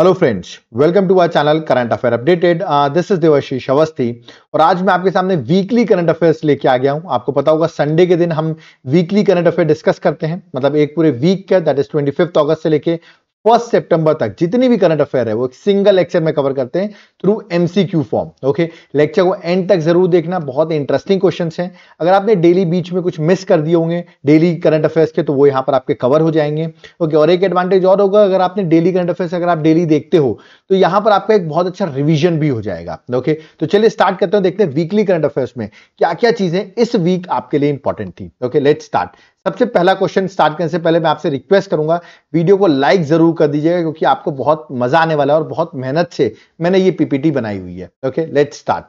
Hello friends welcome to our channel current affair updated this is Devashish Awasthi और आज मैं आपके सामने वीकली करंट अफेयर्स लेके आ गया हूं आपको पता होगा संडे के दिन हम वीकली करंट अफेयर डिस्कस करते हैं मतलब एक पूरे वीक का दैट इज फिफ्थ अगस्त से लेके फर्स्ट सितंबर तक जितनी भी करंट अफेयर है वो एक सिंगल लेक्चर में कवर करते हैं through MCQ form okay lecture को एंड तक जरूर देखना बहुत इंटरेस्टिंग क्वेश्चन हैं अगर आपने डेली बीच में कुछ मिस कर दिए होंगे डेली करंट अफेयर्स के तो वो यहां पर आपके कवर हो जाएंगे ओके okay, और एक एडवांटेज और होगा अगर आपने डेली करंट अफेयर्स अगर आप डेली देखते हो तो यहां पर आपका एक बहुत अच्छा रिविजन भी हो जाएगा ओके okay? तो चलिए स्टार्ट करते हैं देखते हैं वीकली करंट अफेयर्स में क्या क्या चीजें इस वीक आपके लिए इंपॉर्टेंट थी ओके लेट स्टार्ट सबसे पहला क्वेश्चन स्टार्ट करने से पहले मैं आपसे रिक्वेस्ट करूंगा वीडियो को लाइक जरूर कर दीजिएगा क्योंकि आपको बहुत मजा आने वाला है और बहुत मेहनत से मैंने ये पीपीटी बनाई हुई है ओके लेट स्टार्ट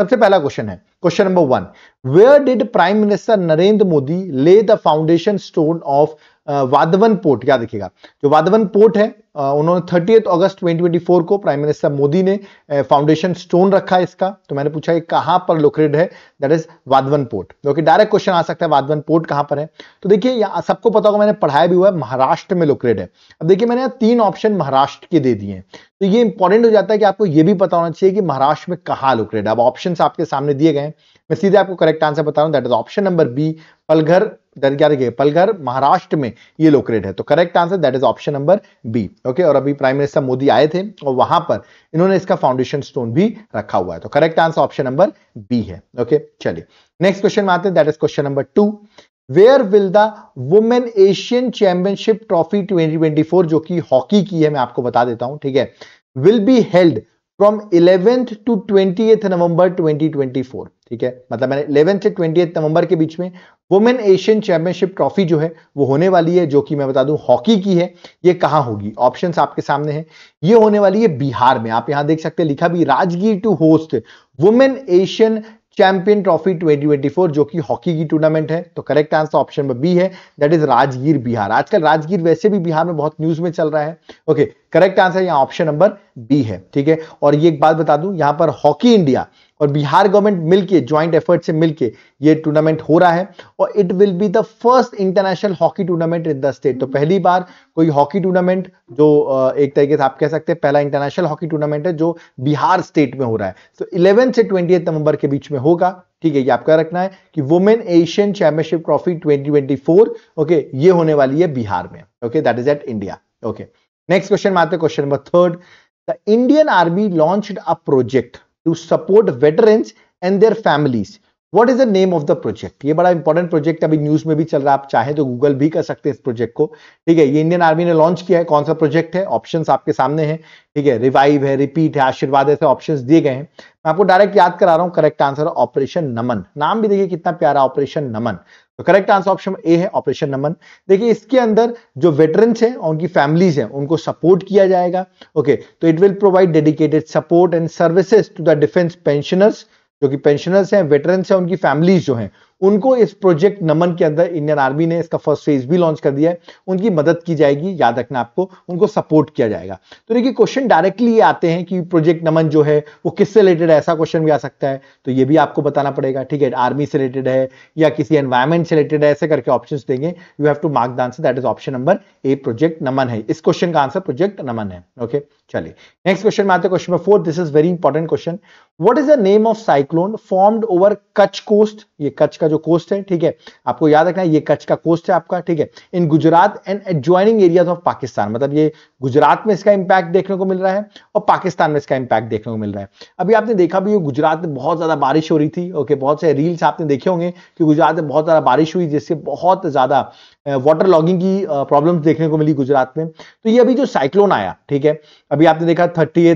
सबसे पहला क्वेश्चन है question number one where did prime minister Narendra Modi lay the foundation stone of Vadhavan port क्या देखिएगा जो वादवन पोर्ट है उन्होंने थर्टी अगस्त 2024 को प्राइम मिनिस्टर मोदी ने फाउंडेशन स्टोन रखा है इसका तो मैंने पूछा कि कहां पर लोकेटेड है दैट इज वादवन पोर्ट क्योंकि डायरेक्ट क्वेश्चन आ सकता है वादवन पोर्ट कहां पर है तो देखिए सबको पता होगा मैंने पढ़ाया भी हुआ है महाराष्ट्र में लोकेटेड है अब देखिए मैंने तीन ऑप्शन महाराष्ट्र के दे दिए तो ये इंपॉर्टेंट हो जाता है कि आपको यह भी पता होना चाहिए कि महाराष्ट्र में कहा लोकेटेड अब ऑप्शन आपके सामने दिए गए मैं सीधे आपको करेक्ट आंसर बता रहा हूं that is option number B Palghar ग्यारह पलघर महाराष्ट्र में ये लोकेटेड है तो correct answer that is option number B okay और अभी प्राइम मिनिस्टर मोदी आए थे और वहां पर इन्होंने इसका फाउंडेशन स्टोन भी रखा हुआ है तो correct answer option number B है ओके चलिए नेक्स्ट क्वेश्चन में आते हैं that is question number two where will the women Asian championship trophy twenty जो कि हॉकी की है मैं आपको बता देता हूं ठीक है will be held from eleventh to twenty November 2024 ठीक है मतलब मैंने इलेवेंथ से ट्वेंटी नवंबर के बीच में वुमेन एशियन चैंपियनशिप ट्रॉफी जो है वो होने वाली है जो कि मैं बता दूं हॉकी की है ये कहां होगी ऑप्शंस आपके सामने हैं ये होने वाली है बिहार में आप यहां देख सकते हैं लिखा भी Rajgir to host women Asian champion trophy 2024 जो कि हॉकी की टूर्नामेंट है तो करेक्ट आंसर ऑप्शन बी है दैट इज राजगीर बिहार आजकल राजगीर वैसे भी बिहार में बहुत न्यूज में चल रहा है ओके okay, करेक्ट आंसर यहां ऑप्शन नंबर बी है ठीक है और ये एक बात बता दूं यहां पर हॉकी इंडिया और बिहार गवर्नमेंट मिलके ज्वाइंट एफर्ट से मिलके ये टूर्नामेंट हो रहा है और it will be the first international hockey tournament in the state तो पहली बार कोई हॉकी टूर्नामेंट जो एक तरीके से आप कह सकते हैं पहला इंटरनेशनल हॉकी टूर्नामेंट है जो बिहार स्टेट में हो रहा है तो इलेवन से ट्वेंटी नवंबर के बीच में होगा ठीक है ये आपका रखना है कि women Asian championship trophy twenty okay ये होने वाली है बिहार में okay that is at India okay में आते हैं question number third the Indian army launch a project to support veterans and their families what is the name of the project ये बड़ा इंपॉर्टेंट प्रोजेक्ट अभी न्यूज में भी चल रहा है आप चाहे तो गूगल भी कर सकते हैं इस प्रोजेक्ट को ठीक है ये इंडियन आर्मी ने लॉन्च किया है कौन सा प्रोजेक्ट है ऑप्शन आपके सामने है ठीक है रिवाइव है रिपीट है आशीर्वाद ऐसे ऑप्शन दिए गए हैं मैं आपको डायरेक्ट याद करा रहा हूँ करेक्ट आंसर ऑपरेशन नमन नाम भी देखिए कितना प्यारा ऑपरेशन नमन तो करेक्ट आंसर ऑप्शन ए है ऑपरेशन नमन देखिए इसके अंदर जो वेटरन्स हैं और उनकी फैमिलीज हैं उनको सपोर्ट किया जाएगा ओके तो it will provide dedicated support and services to the defence pensioners जो कि पेंशनर्स हैं वेटरन्स हैं उनकी फैमिलीज जो हैं उनको इस प्रोजेक्ट नमन के अंदर इंडियन आर्मी ने इसका फर्स्ट फेज भी लॉन्च कर दिया है उनकी मदद की जाएगी याद रखना आपको उनको सपोर्ट किया जाएगा तो देखिए क्वेश्चन डायरेक्टली ये आते हैं कि प्रोजेक्ट नमन जो है वो किससे रिलेटेड ऐसा क्वेश्चन भी आ सकता है तो ये भी आपको बताना पड़ेगा ठीक है आर्मी से रिलेटेड है या किसी एनवायरमेंट से रिलेटेड है ऐसे करके ऑप्शन देंगे you have to mark the answer that is option number A project Naman है इस क्वेश्चन का आंसर प्रोजेक्ट नमन है ओके चलिए नेक्स्ट क्वेश्चन में आते हैं question number four this is very important question what is the name of cyclone formed over Kutch coast ये कच्छ का जो कोस्ट है ठीक है आपको याद रखना है ये कच्छ का कोस्ट है आपका ठीक है in Gujarat and adjoining areas of Pakistan मतलब ये गुजरात में इसका इंपैक्ट देखने को मिल रहा है और पाकिस्तान में इसका इंपैक्ट देखने को मिल रहा है अभी आपने देखा भी गुजरात में बहुत ज्यादा बारिश हो रही थी ओके बहुत से रील्स आपने देखे होंगे कि गुजरात में बहुत ज्यादा बारिश हुई जिससे बहुत ज्यादा वाटर लॉगिंग की प्रॉब्लम देखने को मिली गुजरात में तो ये अभी जो साइक्लोन आया ठीक है अभी आपने देखा thirty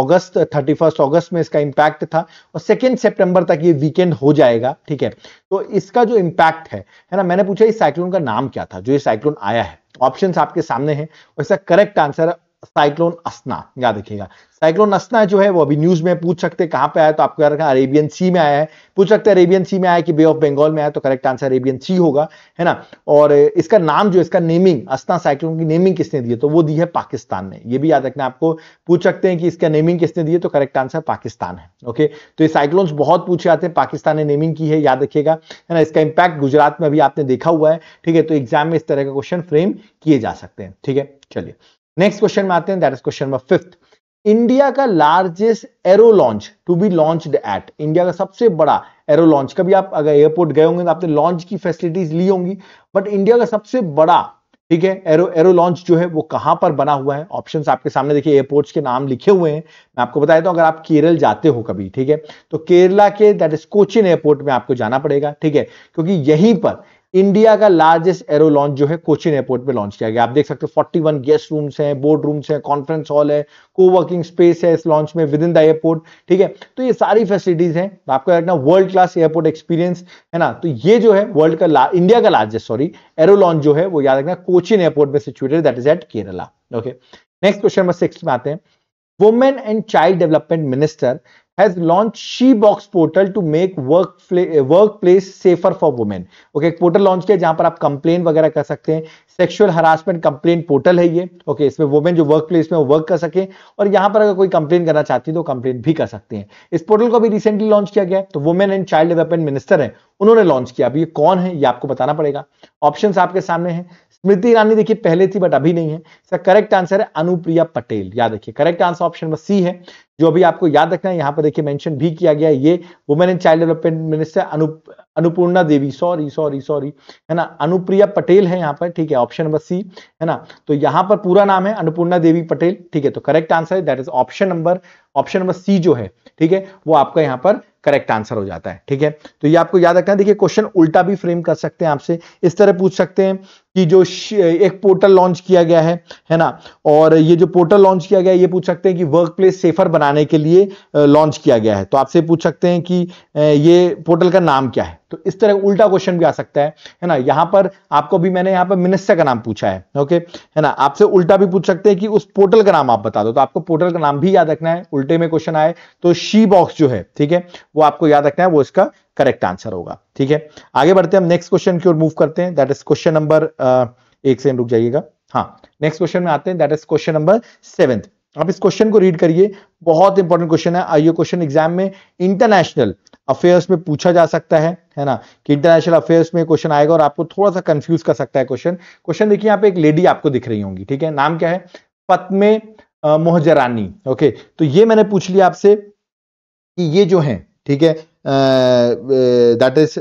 August thirty first August में इसका इंपैक्ट था और सेकेंड सेप्टेंबर तक ये वीकेंड हो जाएगा ठीक है तो इसका जो इंपैक्ट है है ना मैंने पूछा इस साइक्लोन का नाम क्या था जो ये साइक्लोन आया है ऑप्शंस आपके सामने हैं और इसका करेक्ट आंसर है साइक्लोन असना याद रखिएगा साइक्लोन असना जो है वो अभी न्यूज में पूछ सकते हैं कहां पे आया तो आप कह रहे अरेबियन सी में आया है पूछ सकते हैं अरेबियन सी में आया कि बे ऑफ बंगाल में आया तो करेक्ट आंसर अरेबियन सी होगा है ना और इसका नाम जो इसका नेमिंग असना साइक्लोन की नेमिंग किसने दी तो वो दी है पाकिस्तान ने ये भी याद रखना आपको पूछ सकते हैं कि इसका नेमिंग किसने दी तो करेक्ट आंसर पाकिस्तान है ओके तो ये साइक्लोन्स बहुत पूछे जाते हैं पाकिस्तान ने नेमिंग की है याद रखिएगा है ना इसका इंपैक्ट गुजरात में अभी आपने देखा हुआ है ठीक है तो एग्जाम में इस तरह का क्वेश्चन फ्रेम किए जा सकते हैं ठीक है चलिए नेक्स्ट क्वेश्चन में आते हैं that is question number fifth India का largest aero launch to be launch at India का सबसे बड़ा एरो लॉन्च कभी आप अगर एयरपोर्ट गए होंगे तो आपने लॉन्च की फैसिलिटीज ली होंगी बट इंडिया का सबसे बड़ा ठीक है एरो एरो लॉन्च जो है वो कहां पर बना हुआ है ऑप्शन आपके सामने देखिए एयरपोर्ट्स के नाम लिखे हुए हैं मैं आपको बता देता हूं अगर आप केरल जाते हो कभी ठीक है तो केरला के दैट इज कोचिन एयरपोर्ट में आपको जाना पड़ेगा ठीक है क्योंकि यहीं पर इंडिया का लार्जेस्ट एरो लॉन्च जो है कोचिन एयरपोर्ट पे लॉन्च किया गया आप देख सकते हो 41 गेस्ट रूम्स हैं बोर्ड रूम्स हैं कॉन्फ्रेंस हॉल है कोवर्किंग स्पेस है इस लॉन्च में विद इन द एयरपोर्ट ठीक है तो ये सारी फैसिलिटीज हैं आपको रखना वर्ल्ड क्लास एयरपोर्ट एक्सपीरियंस है ना तो ये जो है वर्ल्ड का इंडिया का लार्जेस्ट सॉरी एरो लॉन्च जो है वो याद रखना कोचिन एयरपोर्ट में situated that is at Kerala okay next question number six में आते हैं women and child development minister has launched SheBox portal to make work workplace safer for women. Okay okay, एक पोर्टल लॉन्च किया जहां पर आप कंप्लेन वगैरह कर सकते हैं सेक्सुअल हरासमेंट कंप्लेन पोर्टल है ये ओके okay, इसमें वुमेन जो वर्क प्लेस में वर्क कर सके और यहां पर अगर कोई कंप्लेन करना चाहती है तो कंप्लेन भी कर सकते हैं इस पोर्टल को भी रिसेंटली लॉन्च किया गया तो women and child development minister है उन्होंने लॉन्च किया अभी ये कौन है ये आपको बताना पड़ेगा ऑप्शन आपके सामने हैं स्मृति ईरानी देखिए पहले थी बट अभी नहीं है सर करेक्ट आंसर है अनुप्रिया पटेल याद रखिए correct answer option number C है जो अभी आपको याद रखना है यहाँ पर देखिए मेंशन भी किया गया ये women and child development minister Anu Annapurna Devi sorry sorry sorry है ना अनुप्रिया पटेल है यहाँ पर ठीक है ऑप्शन नंबर सी है ना तो यहाँ पर पूरा नाम है अनुपूर्णा देवी पटेल ठीक है तो करेक्ट आंसर है that is option number option number C जो है ठीक है वो आपका यहाँ पर करेक्ट आंसर हो जाता है ठीक है तो ये आपको याद रखना देखिए क्वेश्चन उल्टा भी फ्रेम कर सकते हैं आपसे इस तरह पूछ सकते हैं कि जो एक पोर्टल लॉन्च किया गया है है ना और ये जो पोर्टल लॉन्च किया गया है ये पूछ सकते हैं कि वर्क प्लेस सेफर बनाने के लिए लॉन्च किया गया है तो आपसे पूछ सकते हैं कि ये पोर्टल का नाम क्या है तो इस तरह उल्टा क्वेश्चन भी आ सकता है है ना यहां पर आपको भी मैंने यहां पर मिनिस्टर का नाम पूछा है ओके है ना आपसे उल्टा भी पूछ सकते हैं कि उस पोर्टल का नाम आप बता दो तो आपको पोर्टल का नाम भी याद रखना है उल्टे में क्वेश्चन आए तो शी बॉक्स जो है ठीक है वो आपको याद रखना है वो इसका करेक्ट आंसर होगा ठीक है आगे बढ़ते हैं हम नेक्स्ट क्वेश्चन की ओर मूव करते हैं दैट इज क्वेश्चन नंबर एक सेकंड रुक जाइएगा हाँ नेक्स्ट क्वेश्चन में आते हैं that is question number seventh आप इस क्वेश्चन को रीड करिए बहुत इंपॉर्टेंट क्वेश्चन है आइए क्वेश्चन एग्जाम में इंटरनेशनल अफेयर्स में पूछा जा सकता है है ना कि इंटरनेशनल अफेयर्स में क्वेश्चन आएगा और आपको थोड़ा सा कंफ्यूज कर सकता है क्वेश्चन क्वेश्चन देखिए यहाँ पे एक लेडी आपको दिख रही होंगी ठीक है नाम क्या है पत्मे मोहजरानी ओके तो ये मैंने पूछ लिया आपसे कि ये जो है ठीक है दैट इज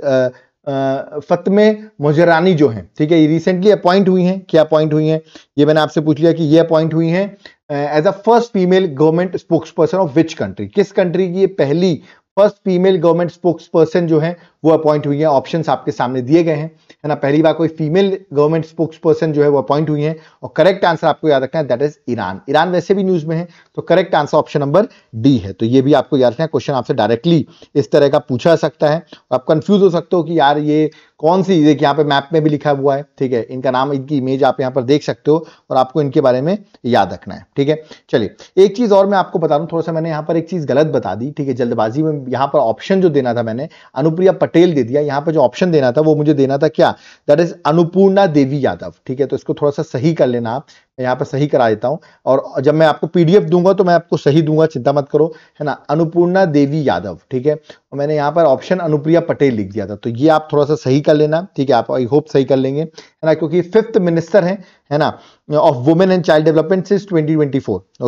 फतमे मुजरानी जो हैं ठीक है ये रिसेंटली अपॉइंट हुई हैं क्या अपॉइंट हुई हैं ये मैंने आपसे पूछ लिया कि ये अपॉइंट हुई हैं as a first female government spokesperson of which country किस कंट्री की ये पहली first female government spokesperson जो है वो अपॉइंट हुई है ऑप्शन आपके सामने दिए गए हैं है ना पहली बार कोई फीमेल गवर्नमेंट स्पोक्स पर्सन जो है वो अपॉइंट हुई है और करेक्ट आंसर आपको याद रखना है दैट इज ईरान ईरान वैसे भी न्यूज में है तो correct answer option number D है तो ये भी आपको याद रखना है क्वेश्चन आपसे डायरेक्टली इस तरह का पूछा सकता है आप कंफ्यूज हो सकते हो कि यार ये कौन सी देखिए यहाँ पे मैप में भी लिखा हुआ है ठीक है इनका नाम इनकी इमेज आप यहाँ पर देख सकते हो और आपको इनके बारे में याद रखना है ठीक है चलिए एक चीज और मैं आपको बता दूँ थोड़ा सा मैंने यहाँ पर एक चीज गलत बता दी ठीक है जल्दबाजी में यहाँ पर ऑप्शन जो देना था मैंने अनुप्रिया पटेल दे दिया यहाँ पर जो ऑप्शन देना था वो मुझे देना था क्या दैट इज अनुपूर्णा देवी यादव ठीक है तो इसको थोड़ा सा सही कर लेना आप यहाँ पे सही करा देता हूँ और जब मैं आपको पीडीएफ दूंगा तो मैं आपको सही दूंगा चिंता मत करो है ना अनुपूर्णा देवी यादव ठीक है और मैंने यहाँ पर ऑप्शन अनुप्रिया पटेल लिख दिया था तो ये आप थोड़ा सा सही कर लेना ठीक है आप आई होप सही कर लेंगे है ना क्योंकि फिफ्थ मिनिस्टर है है ना of women and child development since twenty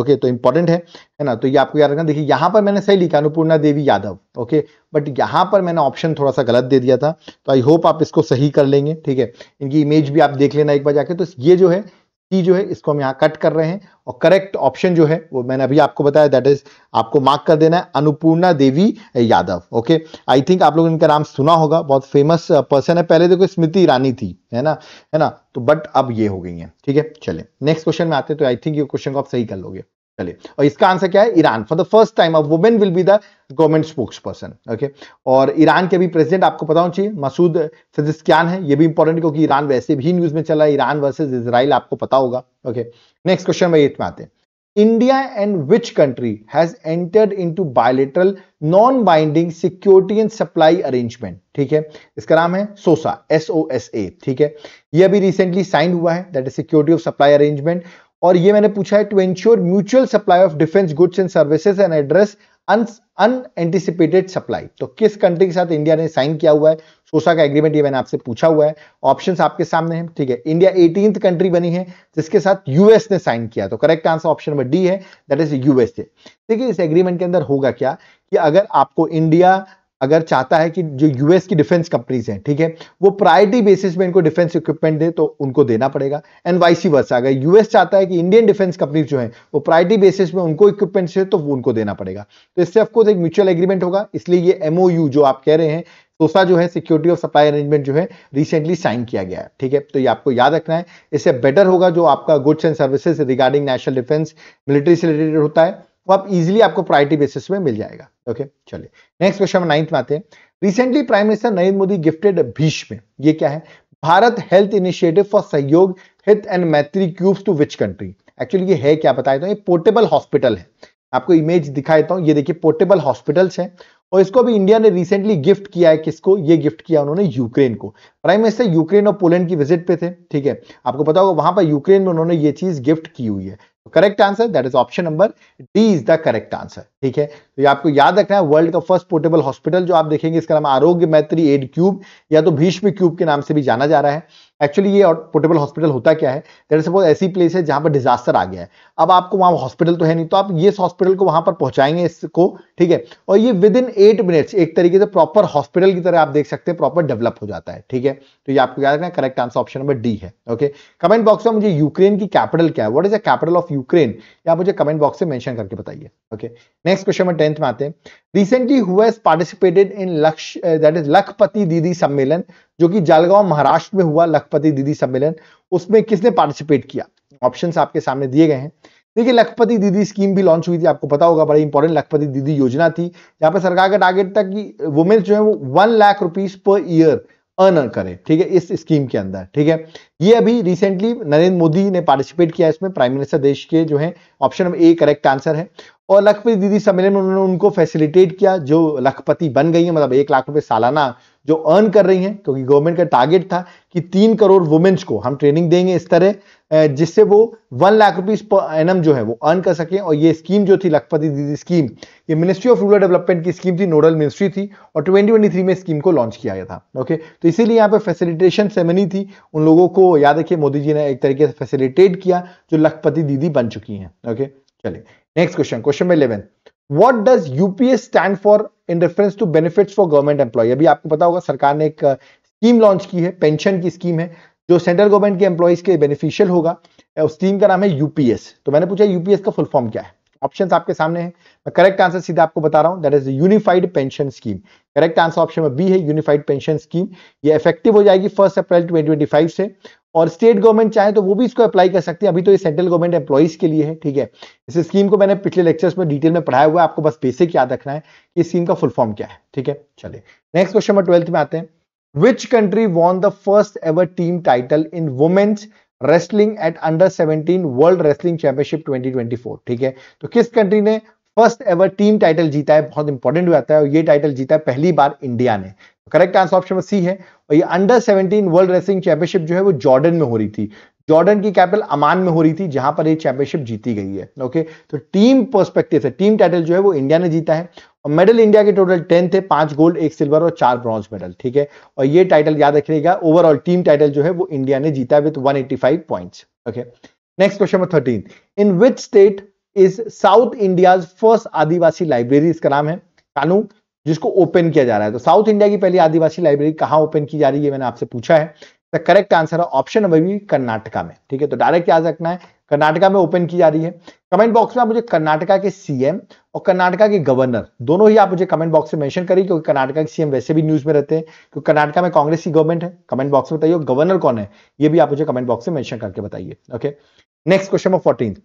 okay तो इंपॉर्टेंट है है ना तो ये आपको याद रखना देखिए यहाँ पर मैंने सही लिखा अनुपूर्णा देवी यादव ओके बट यहाँ पर मैंने ऑप्शन थोड़ा सा गलत दे दिया था तो आई होप आप इसको सही कर लेंगे ठीक है इनकी इमेज भी आप देख लेना एक बार जाके तो ये जो है की जो है इसको हम यहाँ कट कर रहे हैं और करेक्ट ऑप्शन जो है वो मैंने अभी आपको बताया दैट इज आपको मार्क कर देना है Annapurna Devi Yadav okay I think आप लोग इनका नाम सुना होगा बहुत फेमस पर्सन uh, है पहले देखो स्मृति ईरानी थी है ना है ना तो बट अब ये हो गई है ठीक है चले नेक्स्ट क्वेश्चन में आते तो आई थिंक ये क्वेश्चन को आप सही कर लोगे चलिए और इसका आंसर क्या है Iran for the first time a women will be the government spokesperson okay और ईरान के भी प्रेसिडेंट आपको पता होना चाहिए मसूद फिजिस्कियान है ये भी इंपॉर्टेंट क्योंकि ईरान वैसे भी न्यूज में चला है ईरान वर्सेज इसराइल आपको पता होगा ओके नेक्स्ट क्वेश्चन में एट आते हैं India and which country has entered into bilateral non binding security and supply arrangement ठीक है इसका नाम है सोसा एसओ एस ए ठीक है यह अभी रिसेंटली साइन हुआ है that is security of supply arrangement और ये मैंने पूछा है to ensure mutual supply of defence goods and services and address unanticipated supply तो किस कंट्री के साथ इंडिया ने साइन किया हुआ है सोसा का एग्रीमेंट ये मैंने आपसे पूछा हुआ है ऑप्शन आपके सामने हैं ठीक है इंडिया एटीन कंट्री बनी है जिसके साथ यूएस ने साइन किया तो correct answer option number D है दैट इज यूएसए देखिए इस एग्रीमेंट के अंदर होगा क्या कि अगर आपको इंडिया अगर चाहता है कि जो यूएस की डिफेंस कंपनीज हैं ठीक है वो प्रायोरिटी बेसिस में इनको डिफेंस इक्विपमेंट दे तो उनको देना पड़ेगा एंड वाइसी वर्षा अगर यूएस चाहता है कि इंडियन डिफेंस कंपनीज जो है वो प्रायोरिटी बेसिस में उनको इक्विपमेंट दे तो वो उनको देना पड़ेगा तो इससे ऑफकोर्स एक म्यूचुअल एग्रीमेंट होगा इसलिए ये एमओ जो आप कह रहे हैं सोसा जो है सिक्योरिटी ऑफ सप्लाई अरेंजमेंट जो है रिसेंटली साइन किया गया है ठीक है तो ये आपको याद रखना है इससे बेटर होगा जो आपका goods and services regarding national defence military से रिलेटेड होता है वो आप इजिली आपको प्रायोरिटी बेसिस में मिल जाएगा ओके चलिए नेक्स्ट क्वेश्चन नाइन्थ में आते हैं recently prime minister Narendra Modi gifted Bhishma ये क्या है भारत हेल्थ इनिशिएटिव फॉर सहयोग Hita and Maitri cubes to which country actually ये है क्या बताया था ये पोर्टेबल हॉस्पिटल है आपको इमेज दिखा देता तो हूँ ये देखिए पोर्टेबल हॉस्पिटल्स हैं और इसको भी इंडिया ने रिसेंटली गिफ्ट किया है किसको ये गिफ्ट किया उन्होंने यूक्रेन को प्राइम मिनिस्टर यूक्रेन और पोलैंड की विजिट पे थे ठीक है आपको पता होगा वहां पर यूक्रेन में उन्होंने ये चीज गिफ्ट की हुई है correct answer that is option number D is the correct answer ठीक है तो ये आपको याद रखना है वर्ल्ड का फर्स्ट पोर्टेबल हॉस्पिटल जो आप देखेंगे इसका नाम आरोग्य मैत्री एड क्यूब या तो भीष्म क्यूब के नाम से भी जाना जा रहा है एक्चुअली ये पोर्टेबल हॉस्पिटल होता क्या है दैट सपोज ऐसी प्लेस है जहाँ पर डिजास्टर आ गया है अब आपको वहाँ हॉस्पिटल तो है नहीं तो आप ये हॉस्पिटल को वहाँ पर पहुँचाएंगे इसको ठीक है और ये विद इन एट मिनट्स एक तरीके से प्रॉपर हॉस्पिटल की तरह आप देख सकते हैं प्रॉपर डेवलप हो जाता है ठीक है तो ये आपको याद रखना correct answer option number D है ओके कमेंट बॉक्स में मुझे यूक्रेन की कैपिटल क्या है what is the capital of Ukraine या मुझे कमेंट बॉक्स से मैंशन करके बताइए ओके नेक्स्ट क्वेश्चन में टेंथ में आते हैं रिसेंटली हुआ पार्टिसिपेटेड इन लक्ष्य दैट इज लखपति दीदी सम्मेलन जो कि जालगांव महाराष्ट्र में हुआ लखपति दीदी सम्मेलन उसमें किसने पार्टिसिपेट किया ऑप्शन आपके सामने दिए गए हैं देखिए लखपति दीदी स्कीम भी लॉन्च हुई थी आपको पता होगा बड़ी इंपॉर्टेंट लखपति दीदी योजना थी जहां पर सरकार का टारगेट था कि वुमेन्स जो है वो one lakh rupees per year earn करें ठीक है इस स्कीम के अंदर ठीक है ये अभी रिसेंटली नरेंद्र मोदी ने पार्टिसिपेट किया इसमें प्राइम मिनिस्टर देश के जो है ऑप्शन ए करेक्ट आंसर है और लखपति दीदी सम्मेलन में उन्होंने उनको फैसिलिटेट किया जो लखपति बन गई है मतलब एक लाख रुपए सालाना जो अर्न कर रही हैं क्योंकि गवर्नमेंट का टारगेट था कि तीन करोड़ वुमेन्स को हम ट्रेनिंग देंगे इस तरह जिससे वो one lakh rupees per annum जो है वो अर्न कर सके और ये स्कीम जो थी लखपति दीदी स्कीम ये मिनिस्ट्री ऑफ रूरल डेवलपमेंट की स्कीम थी नोडल मिनिस्ट्री थी और ट्वेंटी में स्कीम को लॉन्च किया गया था ओके तो इसीलिए यहाँ पे फैसिलिटेशन सेमनी थी उन लोगों को याद रखिए मोदी जी ने एक तरीके से फैसिलिटेट किया जो लखपति दीदी बन चुकी हैं ओके चलिए next question question number 11. What does UPS stand for in reference to benefits for government employee? अभी आपको पता होगा सरकार ने एक स्कीम uh, लॉन्च की है पेंशन की स्कीम है जो सेंट्रल गवर्नमेंट के एम्प्लॉज के बेनिफिशियल होगा uh, उस स्कीम का नाम है यूपीएस तो मैंने पूछा यूपीएस का फुल फॉर्म क्या है ऑप्शंस आपके सामने हैं मैं करेक्ट आंसर सीधा आपको बता रहा हूं that is unified pension scheme correct answer option में बी है यूनिफाइड पेंशन स्कीम ये इफेक्टिव हो जाएगी फर्स्ट अप्रैल 2025 से और स्टेट गवर्नमेंट चाहे तो वो भी इसको अप्लाई कर सकते हैं अभी तो ये सेंट्रल गवर्नमेंट एम्प्लॉज के लिए है ठीक है इस स्कीम को मैंने पिछले लेक्चर्स में डिटेल में पढ़ाया हुआ है आपको बस बेसिक याद रखना है कि स्कीम का फुल फॉर्म क्या है ठीक है चलिए नेक्स्ट क्वेश्चन नंबर ट्वेल्थ में आते हैं which country won the first ever team title in women's wrestling at under 17 world wrestling championship twenty ठीक है तो किस कंट्री ने फर्स्ट एवर टीम टाइटल जीता है बहुत इंपॉर्टेंट हो जाता है और ये टाइटल जीता है पहली बार इंडिया ने करेक्ट आंसर ऑप्शन सी है और ये अंडर 17 वर्ल्ड रेसलिंग चैंपियनशिप जो है वो जॉर्डन में हो रही थी जॉर्डन की कैपिटल अमान में हो रही थी जहां पर ये चैंपियनशिप जीती गई है ओके तो टीम पर्सपेक्टिव से टीम टाइटल जो है वो इंडिया ने जीता है और मेडल इंडिया के टोटल टेन थे पांच गोल्ड एक सिल्वर और चार ब्रॉन्ज मेडल ठीक है और ये टाइटल याद रखिएगा ओवरऑल टीम टाइटल जो है वो इंडिया ने जीता with one eighty five point okay next question number thirteen in which state is south India's first Adivasi library इसका नाम है कानू जिसको ओपन किया जा रहा है तो साउथ इंडिया की पहली आदिवासी लाइब्रेरी कहां ओपन की जा रही है मैंने आपसे पूछा है द करेक्ट आंसर है ऑप्शन नंबर बी कर्नाटका में ठीक है तो डायरेक्ट याद रखना है कर्नाटका में ओपन की जा रही है कमेंट बॉक्स में आप मुझे कर्नाटका के सीएम और कर्नाटका के गवर्नर दोनों ही आप मुझे कमेंट बॉक्स में मेंशन करिए क्योंकि कर्नाटका के सीएम वैसे भी न्यूज में रहते हैं क्योंकि कर्नाटका में कांग्रेस की गवर्नमेंट है कमेंट बॉक्स में बताइए गवर्नर कौन है ये भी आप मुझे कमेंट बॉक्स में मेंशन करके बताइए okay next question number fourteen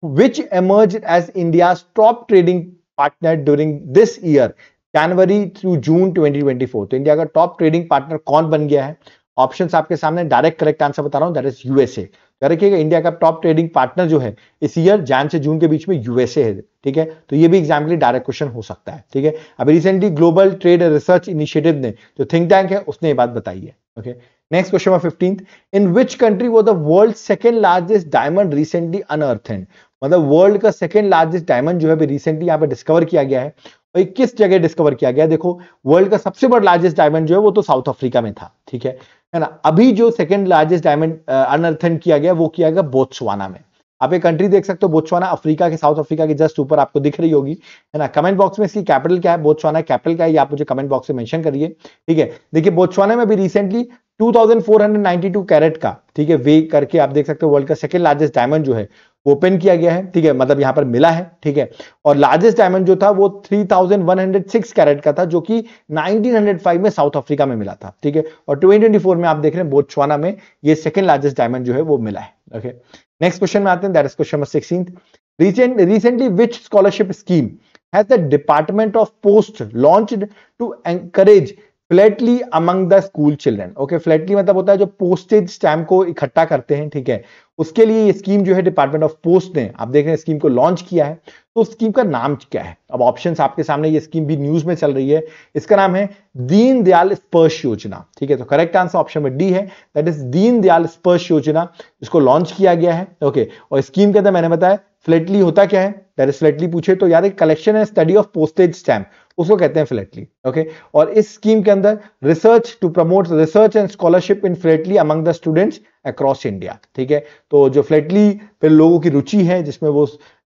which emerged as India's top trading partner during this year January through June 2024 तो इंडिया का टॉप ट्रेडिंग पार्टनर कौन बन गया है ऑप्शन आपके सामने डायरेक्ट करेक्ट आंसर बता रहा हूं दैट इज यूएसए रखिएगा इंडिया का टॉप ट्रेडिंग पार्टनर जो है इस ईयर जैन से जून के बीच में यूएसए है ठीक है तो ये भी एग्जाम के लिए डायरेक्ट क्वेश्चन हो सकता है ठीक है अभी recently global trade research initiative ने जो थिंक टैंक है उसने ये बात बताई है okay next question in which country was the world second largest diamond recently unearthed मतलब वर्ल्ड का सेकेंड लार्जेस्ट डायमंड जो है रिसेंटली यहाँ पे डिस्कवर किया गया है और किस जगह डिस्कवर किया गया देखो वर्ल्ड का सबसे बड़ा लार्जेस्ट डायमंड जो है वो तो साउथ अफ्रीका में था ठीक है है ना अभी जो सेकेंड लार्जेस्ट डायमंड अनर्थन किया गया वो किया गया बोत्सवाना में आप एक कंट्री देख सकते हो बोत्सवाना अफ्रीका के साउथ अफ्रीका के जस्ट ऊपर आपको दिख रही होगी है ना कमेंट बॉक्स में इसकी कैपिटल क्या है बोत्सवाना कैपिटल क्या है ये आप मुझे कमेंट बॉक्स में मेंशन करिए ठीक है देखिए बोत्सवाना में भी रिसेंटली 2492 कैरेट का ठीक है वे करके आप देख सकते हो वर्ल्ड का सेकंड लार्जेस्ट डायमंड जो है ओपन किया गया है ठीक है मतलब यहां पर मिला है ठीक है और लार्जेस्ट डायमंड जो था वो 3106 कैरेट का था जो कि 1905 में साउथ अफ्रीका में मिला था ठीक है और 2024 में आप देख रहे हैं बोत्सवाना में ये सेकंड लार्जेस्ट डायमंड जो है वो मिला है ओके नेक्स्ट क्वेश्चन में आते हैं that is question number 16 recent recently which scholarship scheme has the department of post launched to encourage philately among the school children okay philately मतलब होता है जो पोस्टेज स्टैम्प को इकट्ठा करते हैं ठीक है उसके लिए ये स्कीम जो है डिपार्टमेंट ऑफ पोस्ट ने आप देख रहे हैं स्कीम को लॉन्च किया है तो स्कीम का नाम क्या है अब ऑप्शन आपके सामने ये स्कीम भी न्यूज में चल रही है इसका नाम है दीन दयाल स्पर्श योजना ठीक है तो करेक्ट आंसर ऑप्शन में डी है दैट इज दीन दयाल स्पर्श योजना इसको लॉन्च किया गया है ओके okay, और स्कीम के अंदर मैंने बताया फ्लैटली होता क्या है दैट इज फ्लैटली पूछे तो यार एक collection and study of postage stamp उसको कहते हैं फ्लेटली ओके और इस स्कीम के अंदर research to promote research and scholarship in philately among the students across India ठीक है तो जो फ्लेटली फिर लोगों की रुचि है जिसमें वो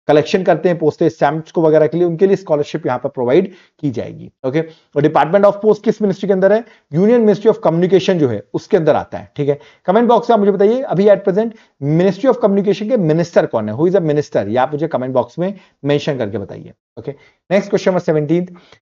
कलेक्शन करते हैं पोस्टेज स्टैम्प्स को वगैरह के लिए उनके लिए स्कॉलरशिप यहाँ पर प्रोवाइड की जाएगी ओके और डिपार्टमेंट ऑफ पोस्ट किस मिनिस्ट्री के अंदर है यूनियन मिनिस्ट्री ऑफ कम्युनिकेशन जो है उसके अंदर आता है ठीक है कमेंट बॉक्स में आप मुझे बताइए अभी at present ministry of communication के मिनिस्टर कौन है हु इज अ मिनिस्टर या आप मुझे कमेंट बॉक्स में मैंशन करके बताइए okay next question number seventeen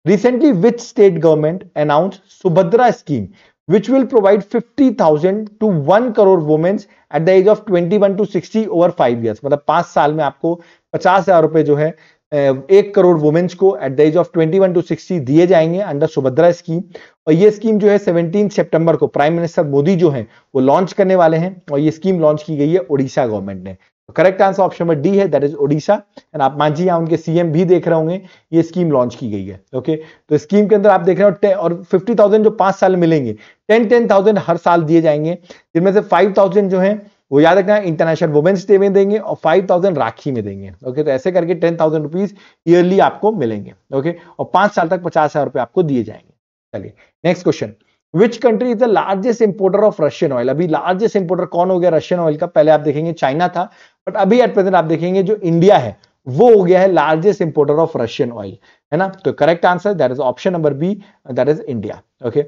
recently which state government announce Subhadra scheme which will provide 50,000 to 1 crore women's at the age of 21 to 60 over 5 years मतलब पांच साल में आपको पचास हजार रुपए जो है एक करोड़ वुमेन्स को at the age of 21 to 60 दिए जाएंगे अंडर सुभद्रा स्कीम और ये स्कीम जो है 17 सितंबर को प्राइम मिनिस्टर मोदी जो है वो लॉन्च करने वाले हैं और ये स्कीम लॉन्च की गई है ओडिशा गवर्नमेंट ने correct answer option number D है दैट इज ओडिशा एंड आप मांझी जी उनके सीएम भी देख रहे होंगे ये स्कीम लॉन्च की गई है ओके okay? तो स्कीम के अंदर आप देख रहे हो और फिफ्टी थाउजेंड जो पांच साल मिलेंगे टेन टेन थाउजेंड हर साल दिए जाएंगे जिनमें से फाइव थाउजेंड जो है वो याद रखना इंटरनेशनल वुमेन्स डे में देंगे और फाइव थाउजेंड राखी में देंगे ओके तो ऐसे करके टेन थाउजेंड रुपीज ईयरली आपको मिलेंगे ओके और पांच साल तक पचास हजार रुपए आपको दिए जाएंगे चलिए next question which country is the largest importer of Russian oil अभी लार्जेस्ट इंपोर्टर कौन हो गया रशियन ऑयल का पहले आप देखेंगे चाइना था बट अभी एट प्रेजेंट आप देखेंगे जो इंडिया है वो हो गया है largest importer of Russian oil है ना तो correct answer that is option number B that is India okay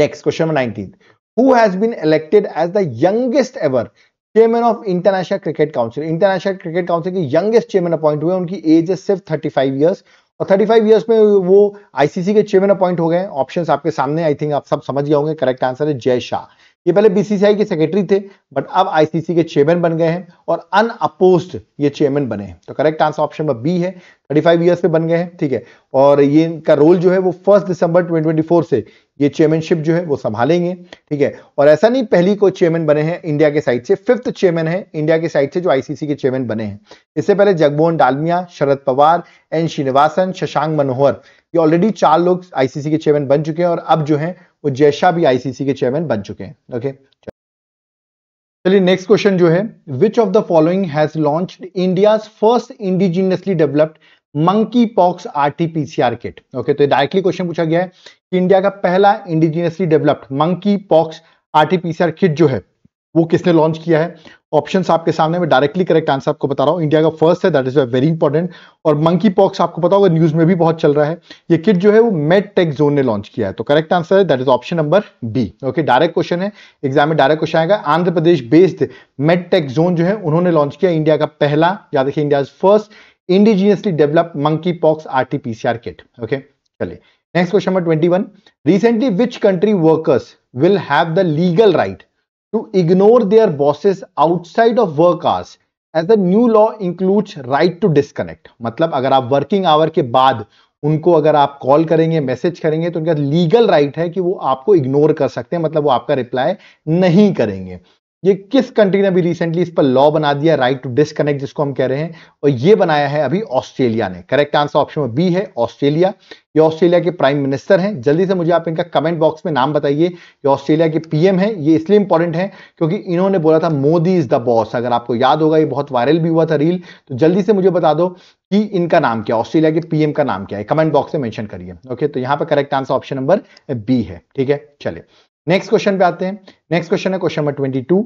next question number nineteen who has been elected as the youngest ever chairman of international cricket council international cricket council के youngest chairman appoint हुए उनकी as है सिर्फ 35 years और 35 years में वो ICC के chairman appoint हो गए ऑप्शंस आपके सामने आई थिंक आप सब समझ गए होंगे करेक्ट आंसर है जय शाह ये पहले बीसीसीआई के सेक्रेटरी थे बट अब आईसीसी के चेयरमैन बन गए हैं और अन अपोस्ड ये चेयरमैन बने हैं तो correct answer option number B है 35 इयर्स पे बन गए हैं ठीक है और ये इनका रोल जो है वो फर्स्ट दिसंबर 2024 से ये चेयरमैनशिप जो है वो संभालेंगे ठीक है और ऐसा नहीं पहली को चेयरमैन बने हैं इंडिया के साइड से फिफ्थ चेयरमैन है इंडिया के साइड से जो आईसीसी के चेयरमैन बने हैं इससे पहले जगमोहन डालमिया शरद पवार एन श्रीनिवासन शशांक मनोहर ये ऑलरेडी चार लोग आईसीसी के चेयरमैन बन चुके हैं और अब जो है वो जयशाह भी आईसीसी के चेयरमैन बन चुके हैं ओके चलिए नेक्स्ट क्वेश्चन जो है which of the following has launch India first indigenously developed monkeypox RTPCR kit okay तो डायरेक्टली क्वेश्चन पूछा गया है कि इंडिया का पहला indigenously developed monkeypox RTPCR kit जो है वो किसने लॉन्च किया है ऑप्शंस आपके सामने में डायरेक्टली करेक्ट आंसर आपको बता रहा हूं इंडिया का फर्स्ट है दैट इज वेरी इंपॉर्टेंट और मंकी पॉक्स आपको पता होगा न्यूज में भी बहुत चल रहा है ये किट जो है वो मेड टेक जोन ने लॉन्च किया है तो करेक्ट आंसर है that is option number B okay direct question है एग्जाम में डायरेक्ट क्वेश्चन आएगा Andhra Pradesh based Med Tech Zone जो है उन्होंने लॉन्च किया इंडिया का पहला या देखिए India first indigenously develop monkeypox RTPCR kit okay चलिए next question number twenty recently which country workers will have the legal right to ignore their bosses outside of work hours as the new law includes right to disconnect मतलब अगर आप working hour के बाद उनको अगर आप call करेंगे message करेंगे तो उनका लीगल राइट है कि वो आपको इग्नोर कर सकते हैं मतलब वो आपका रिप्लाई नहीं करेंगे ये किस कंट्री ने अभी रिसेंटली इस पर लॉ बना दिया राइट टू डिसकनेक्ट जिसको हम कह रहे हैं और ये बनाया है अभी ऑस्ट्रेलिया ने करेक्ट आंसर ऑप्शन बी है ऑस्ट्रेलिया ये ऑस्ट्रेलिया के प्राइम मिनिस्टर हैं जल्दी से मुझे आप इनका कमेंट बॉक्स में नाम बताइए ये ऑस्ट्रेलिया के पीएम हैं ये इसलिए इंपॉर्टेंट है क्योंकि इन्होंने बोला था मोदी इज द बॉस अगर आपको याद होगा ये बहुत वायरल भी हुआ था रील तो जल्दी से मुझे बता दो कि इनका नाम क्या ऑस्ट्रेलिया के पीएम का नाम क्या है कमेंट बॉक्स में मैंशन करिए ओके तो यहाँ पर correct answer option number B है ठीक है चले नेक्स्ट क्वेश्चन पे आते हैं नेक्स्ट क्वेश्चन है question number 22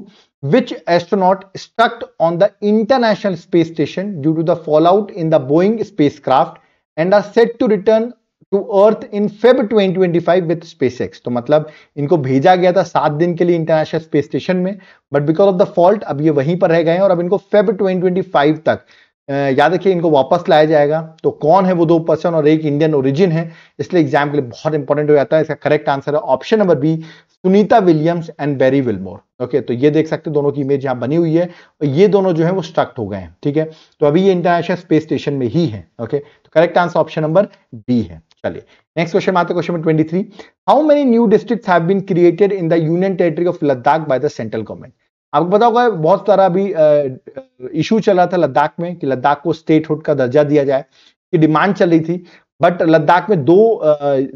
which astronaut stuck on the International Space Station due to the fall out in the Boeing spacecraft and are set to return to Earth in Feb 2025 with SpaceX तो मतलब इनको भेजा गया था सात दिन के लिए इंटरनेशनल स्पेस स्टेशन में but because of the fault अब ये वहीं पर रह गए हैं और अब इनको फेब 2025 तक याद रखिए इनको वापस लाया जाएगा तो कौन है वो दो पर्सन और एक इंडियन ओरिजिन है इसलिए एग्जाम के लिए बहुत इंपॉर्टेंट हो जाता है इसका करेक्ट आंसर है option number B Sunita Williams and Barry Wilmore okay तो ये देख सकते दोनों की इमेज यहाँ बनी हुई है और ये दोनों जो है वो स्ट्रक्ट हो गए हैं ठीक है तो अभी ये इंटरनेशनल स्पेस स्टेशन में ही है ओके तो correct answer option number B है चलिए नेक्स्ट क्वेश्चन आते question number 23 how many new district have been created in the union territory of Ladakh by the central government आपको पता होगा बहुत सारा अभी इशू चला था लद्दाख में कि लद्दाख को स्टेटहुड का दर्जा दिया जाए की डिमांड चल रही थी बट लद्दाख में दो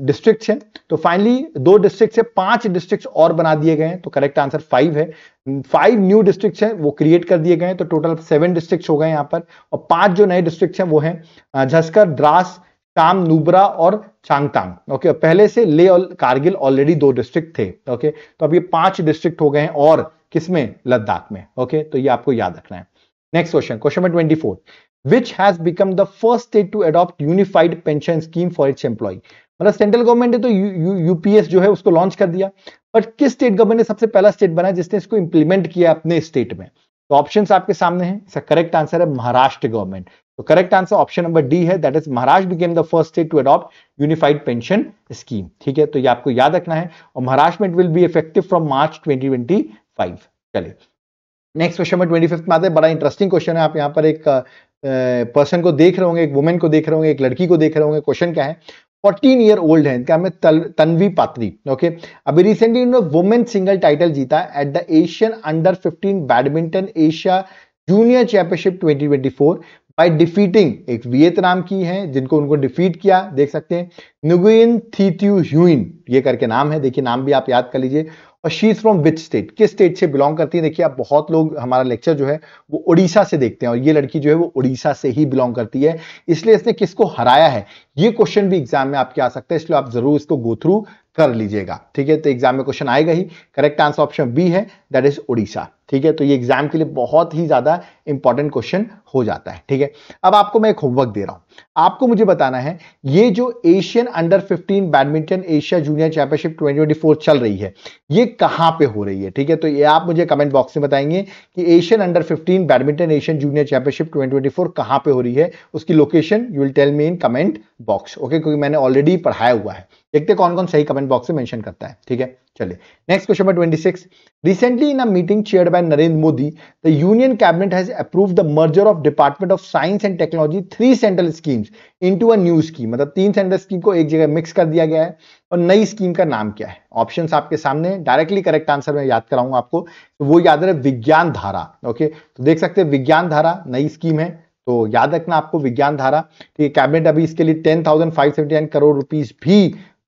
डिस्ट्रिक्ट हैं तो फाइनली दो डिस्ट्रिक्ट से पांच डिस्ट्रिक्ट और बना दिए गए हैं तो करेक्ट आंसर फाइव है फाइव न्यू डिस्ट्रिक्ट हैं वो क्रिएट कर दिए गए हैं तो टोटल सेवन डिस्ट्रिक्ट हो गए यहाँ पर और पांच जो नए डिस्ट्रिक्ट हैं वो हैं झस्कर द्रास काम नूबरा और चांगतांग ओके पहले से ले और कारगिल ऑलरेडी दो डिस्ट्रिक्ट थे ओके तो अब ये पांच डिस्ट्रिक्ट हो गए हैं और किसमें लद्दाख में ओके तो ये आपको याद रखना है next question question number twenty four which has become the first state to adopt unified pension scheme for its employ मतलब सेंट्रल गवर्नमेंट ने तो यूपीएस जो है उसको लॉन्च कर दिया बट किस स्टेट गवर्नमेंट ने सबसे पहला स्टेट बनाया जिसने इसको इंप्लीमेंट किया अपने स्टेट में तो ऑप्शन आपके सामने हैं इसका करेक्ट आंसर है महाराष्ट्र गवर्नमेंट तो correct answer option number D है that is Maharashtra became the first state to adopt unified pension scheme ठीक है तो ये आपको याद रखना है और महाराष्ट्र में it will be effective from March twenty five चलिए नेक्स्ट क्वेश्चन में ट्वेंटी फिफ्थ में आते हैं बड़ा इंटरेस्टिंग क्वेश्चन है आप यहाँ पर एक पर्सन को देख रहे होंगे एक वुमेन को देख रहे होंगे एक लड़की को देख रहे होंगे क्वेश्चन क्या है फोर्टीन ईयर ओल्ड है इनका हमें तनवी पात्री ओके अभी रिसेंटली इन्होंने वुमेन सिंगल टाइटल जीता at the Asian under 15 badminton Asia junior championship 2024 by defeating एक वियतनाम की है जिनको उनको डिफीट किया देख सकते हैं नुगुइन थीत्यू ह्यूइन ये करके नाम है देखिए नाम भी आप याद कर लीजिए और she is from which state किस स्टेट से बिलोंग करती है देखिए आप बहुत लोग हमारा लेक्चर जो है वो उड़ीसा से देखते हैं और ये लड़की जो है वो उड़ीसा से ही बिलोंग करती है इसलिए इसने किसको हराया है ये क्वेश्चन भी एग्जाम में आपके आ सकता है इसलिए आप जरूर इसको गो थ्रू कर लीजिएगा ठीक है तो एग्जाम में क्वेश्चन आएगा ही करेक्ट आंसर ऑप्शन बी है दैट इज उड़ीसा ठीक है तो ये एग्जाम के लिए बहुत ही ज्यादा इंपॉर्टेंट क्वेश्चन हो जाता है ठीक है अब आपको मैं एक होमवर्क दे रहा हूं आपको मुझे बताना है ये जो Asian under 15 badminton Asia junior championship 2024 चल रही है ये कहां पे हो रही है ठीक है तो ये आप मुझे कमेंट बॉक्स में बताएंगे कि Asian under 15 badminton Asian junior championship 2024 कहां पे हो रही है उसकी location you will tell me in comment box okay क्योंकि मैंने ऑलरेडी पढ़ाया हुआ है देखते कौन कौन सही कमेंट बॉक्स में मेंशन करता है ठीक है चलिए next question number 26 recently in a meeting chaired by Narendra Modi the union cabinet has approve the merger of department of science and technology three central schemes into a new scheme मतलब तीन central scheme को एक जगह mix कर दिया गया है और नई स्कीम का नाम क्या है ऑप्शन आपके सामने डायरेक्टली करेक्ट आंसर में याद कराऊंगा आपको तो वो याद रहे विज्ञान धारा ओके तो देख सकते हैं विज्ञान धारा नई स्कीम है तो याद रखना आपको विज्ञान धारा ठीक है कैबिनेट अभी इसके लिए ten thousand five seventy nine crore rupees भी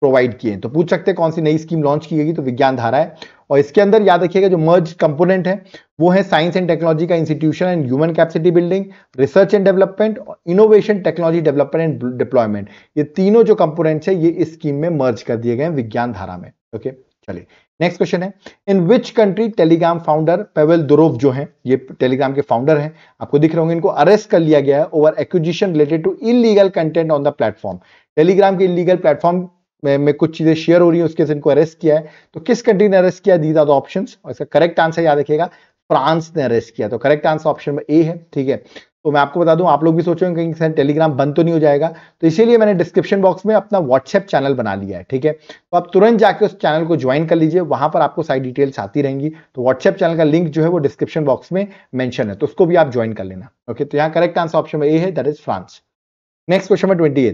प्रोवाइड किए हैं तो पूछ सकते हैं कौन सी नई स्कीम लॉन्च की गई तो विज्ञान धारा है और इसके अंदर याद रखिएगा जो मर्ज कंपोनेंट है वो है साइंस एंड टेक्नोलॉजी का institution and human capacity building research and development और innovation technology development and deployment ये तीनों जो कंपोनेंट्स है ये इस स्कीम में मर्ज कर दिए गए हैं विज्ञान धारा में ओके चलिए नेक्स्ट क्वेश्चन है in which country Telegram founder Pavel Durov जो हैं ये टेलीग्राम के फाउंडर हैं आपको दिख रहे होंगे इनको अरेस्ट कर लिया गया है over acquisition related to illegal content on the platform Telegram के इलीगल प्लेटफॉर्म में, में कुछ चीजें शेयर हो रही है उसके इनको अरेस्ट किया है तो किस कंट्री ने अरेस्ट किया दीज आर ऑप्शन और इसका करेक्ट आंसर याद रखिएगा फ्रांस ने अरेस्ट किया तो करेक्ट आंसर ऑप्शन में ए है ठीक है तो मैं आपको बता दूं आप लोग भी सोचेंगे कहीं सर टेलीग्राम बंद तो नहीं हो जाएगा तो इसीलिए मैंने डिस्क्रिप्शन बॉक्स में अपना व्हाट्सएप चैनल बना लिया है ठीक है तो आप तुरंत जाकर उस चैनल को ज्वाइन कर लीजिए वहां पर आपको सारी डिटेल्स आती रहेंगी तो व्हाट्सएप चैनल का लिंक जो है वो डिस्क्रिप्शन बॉक्स में मैंशन है तो उसको भी आप ज्वाइन कर लेना ओके तो यहाँ करेक्ट आंसर ऑप्शन में ए है that is France next question में twenty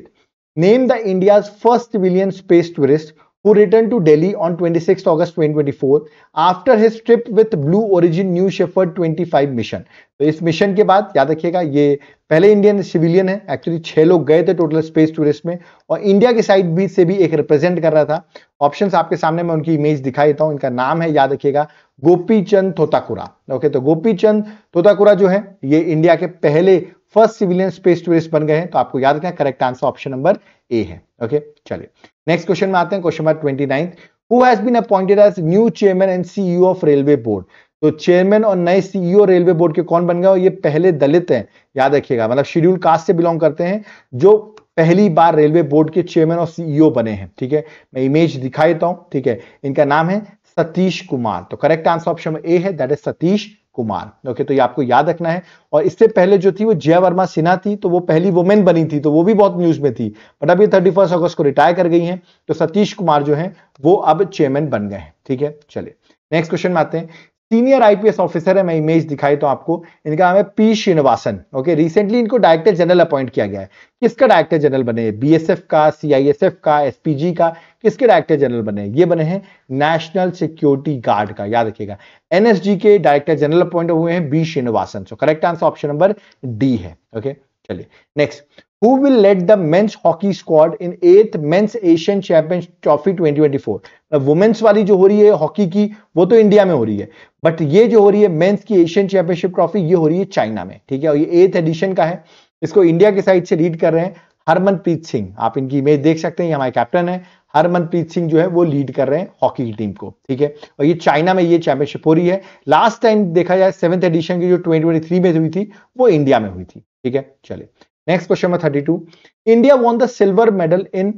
Name the India's first civilian space tourist who returned to Delhi on 26 August 2024 after his trip with Blue Origin New Shepard 25 mission तो इस mission के बाद याद रखिएगा ये पहले इंडियन सिविलियन है एक्चुअली छह लोग गए थे टोटल स्पेस टूरिस्ट में और इंडिया की साइड भी से भी एक रिप्रेजेंट कर रहा था ऑप्शन आपके सामने मैं उनकी इमेज दिखा देता हूँ इनका नाम है याद रखिएगा गोपी चंद थोताकुरा ओके तो गोपी चंद थोताकुरा जो है ये इंडिया के पहले फर्स्ट सिविलियन स्पेस टूरिस्ट बन गए हैं तो आपको याद रखना correct answer option number A है ओके चलिए नेक्स्ट क्वेश्चन में आते हैं question number twenty ninth who has been appointed as new chairman and CEO of railway board तो चेयरमैन और नए सीईओ रेलवे बोर्ड के कौन बन गए ये पहले दलित हैं याद रखिएगा मतलब शेड्यूल कास्ट से बिलोंग करते हैं जो पहली बार रेलवे बोर्ड के चेयरमैन और सीईओ e बने हैं ठीक है मैं इमेज दिखा देता हूं ठीक है इनका नाम है सतीश कुमार तो करेक्ट आंसर ऑप्शन ए है that is Satish Kumar okay तो ये आपको याद रखना है और इससे पहले जो थी वो जया वर्मा सिन्हा थी तो वो पहली वुमेन बनी थी तो वो भी बहुत न्यूज में थी बट अब ये थर्टी फर्स्ट अगस्त को रिटायर कर गई हैं तो सतीश कुमार जो है वो अब चेयरमैन बन गए हैं ठीक है चलिए नेक्स्ट क्वेश्चन में आते हैं सीनियर आईपीएस ऑफिसर है मैं इमेज दिखाई तो आपको इनका नाम है पी श्रीनिवासन ओके रिसेंटली इनको डायरेक्टर जनरल अपॉइंट किया गया है किसका डायरेक्टर जनरल बने बीएसएफ का सीआईएसएफ का एसपीजी का किसके डायरेक्टर जनरल बने ये बने हैं नेशनल सिक्योरिटी गार्ड का याद रखिएगा एनएसजी के डायरेक्टर जनरल अपॉइंट हुए हैं B Srinivasan so correct answer option number D है ओके चलिए next who will lead the men's hockey squad in eighth men's Asian Champions Trophy 2024? women's वाली जो हो रही है हॉकी की वो तो इंडिया में हो रही है बट ये जो हो रही है मेन्स की एशियन चैंपियनशिप ट्रॉफी ये हो रही है चाइना में ठीक है और ये एथ एडिशन का है इसको इंडिया के साइड से लीड कर रहे हैं हरमनप्रीत सिंह आप इनकी इमेज देख सकते हैं ये हमारे कैप्टन है हरमनप्रीत सिंह जो है वो लीड कर रहे हैं हॉकी की टीम को ठीक है और ये चाइना में ये चैंपियनशिप हो रही है लास्ट टाइम देखा जाए सेवेंथ एडिशन की जो 2023 में हुई थी वो इंडिया में हुई थी ठीक है चलिए next question number thirty two India won the silver medal in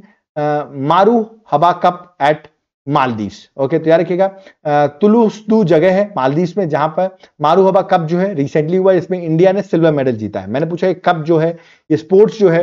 Maru Haba cup at Maldives okay तो याद रखिएगा तुलुस्तु जगह है मालदीव्स में जहां पर मारू हबा कप जो है रिसेंटली हुआ इसमें इंडिया ने सिल्वर मेडल जीता है मैंने पूछा कप जो है ये स्पोर्ट्स जो है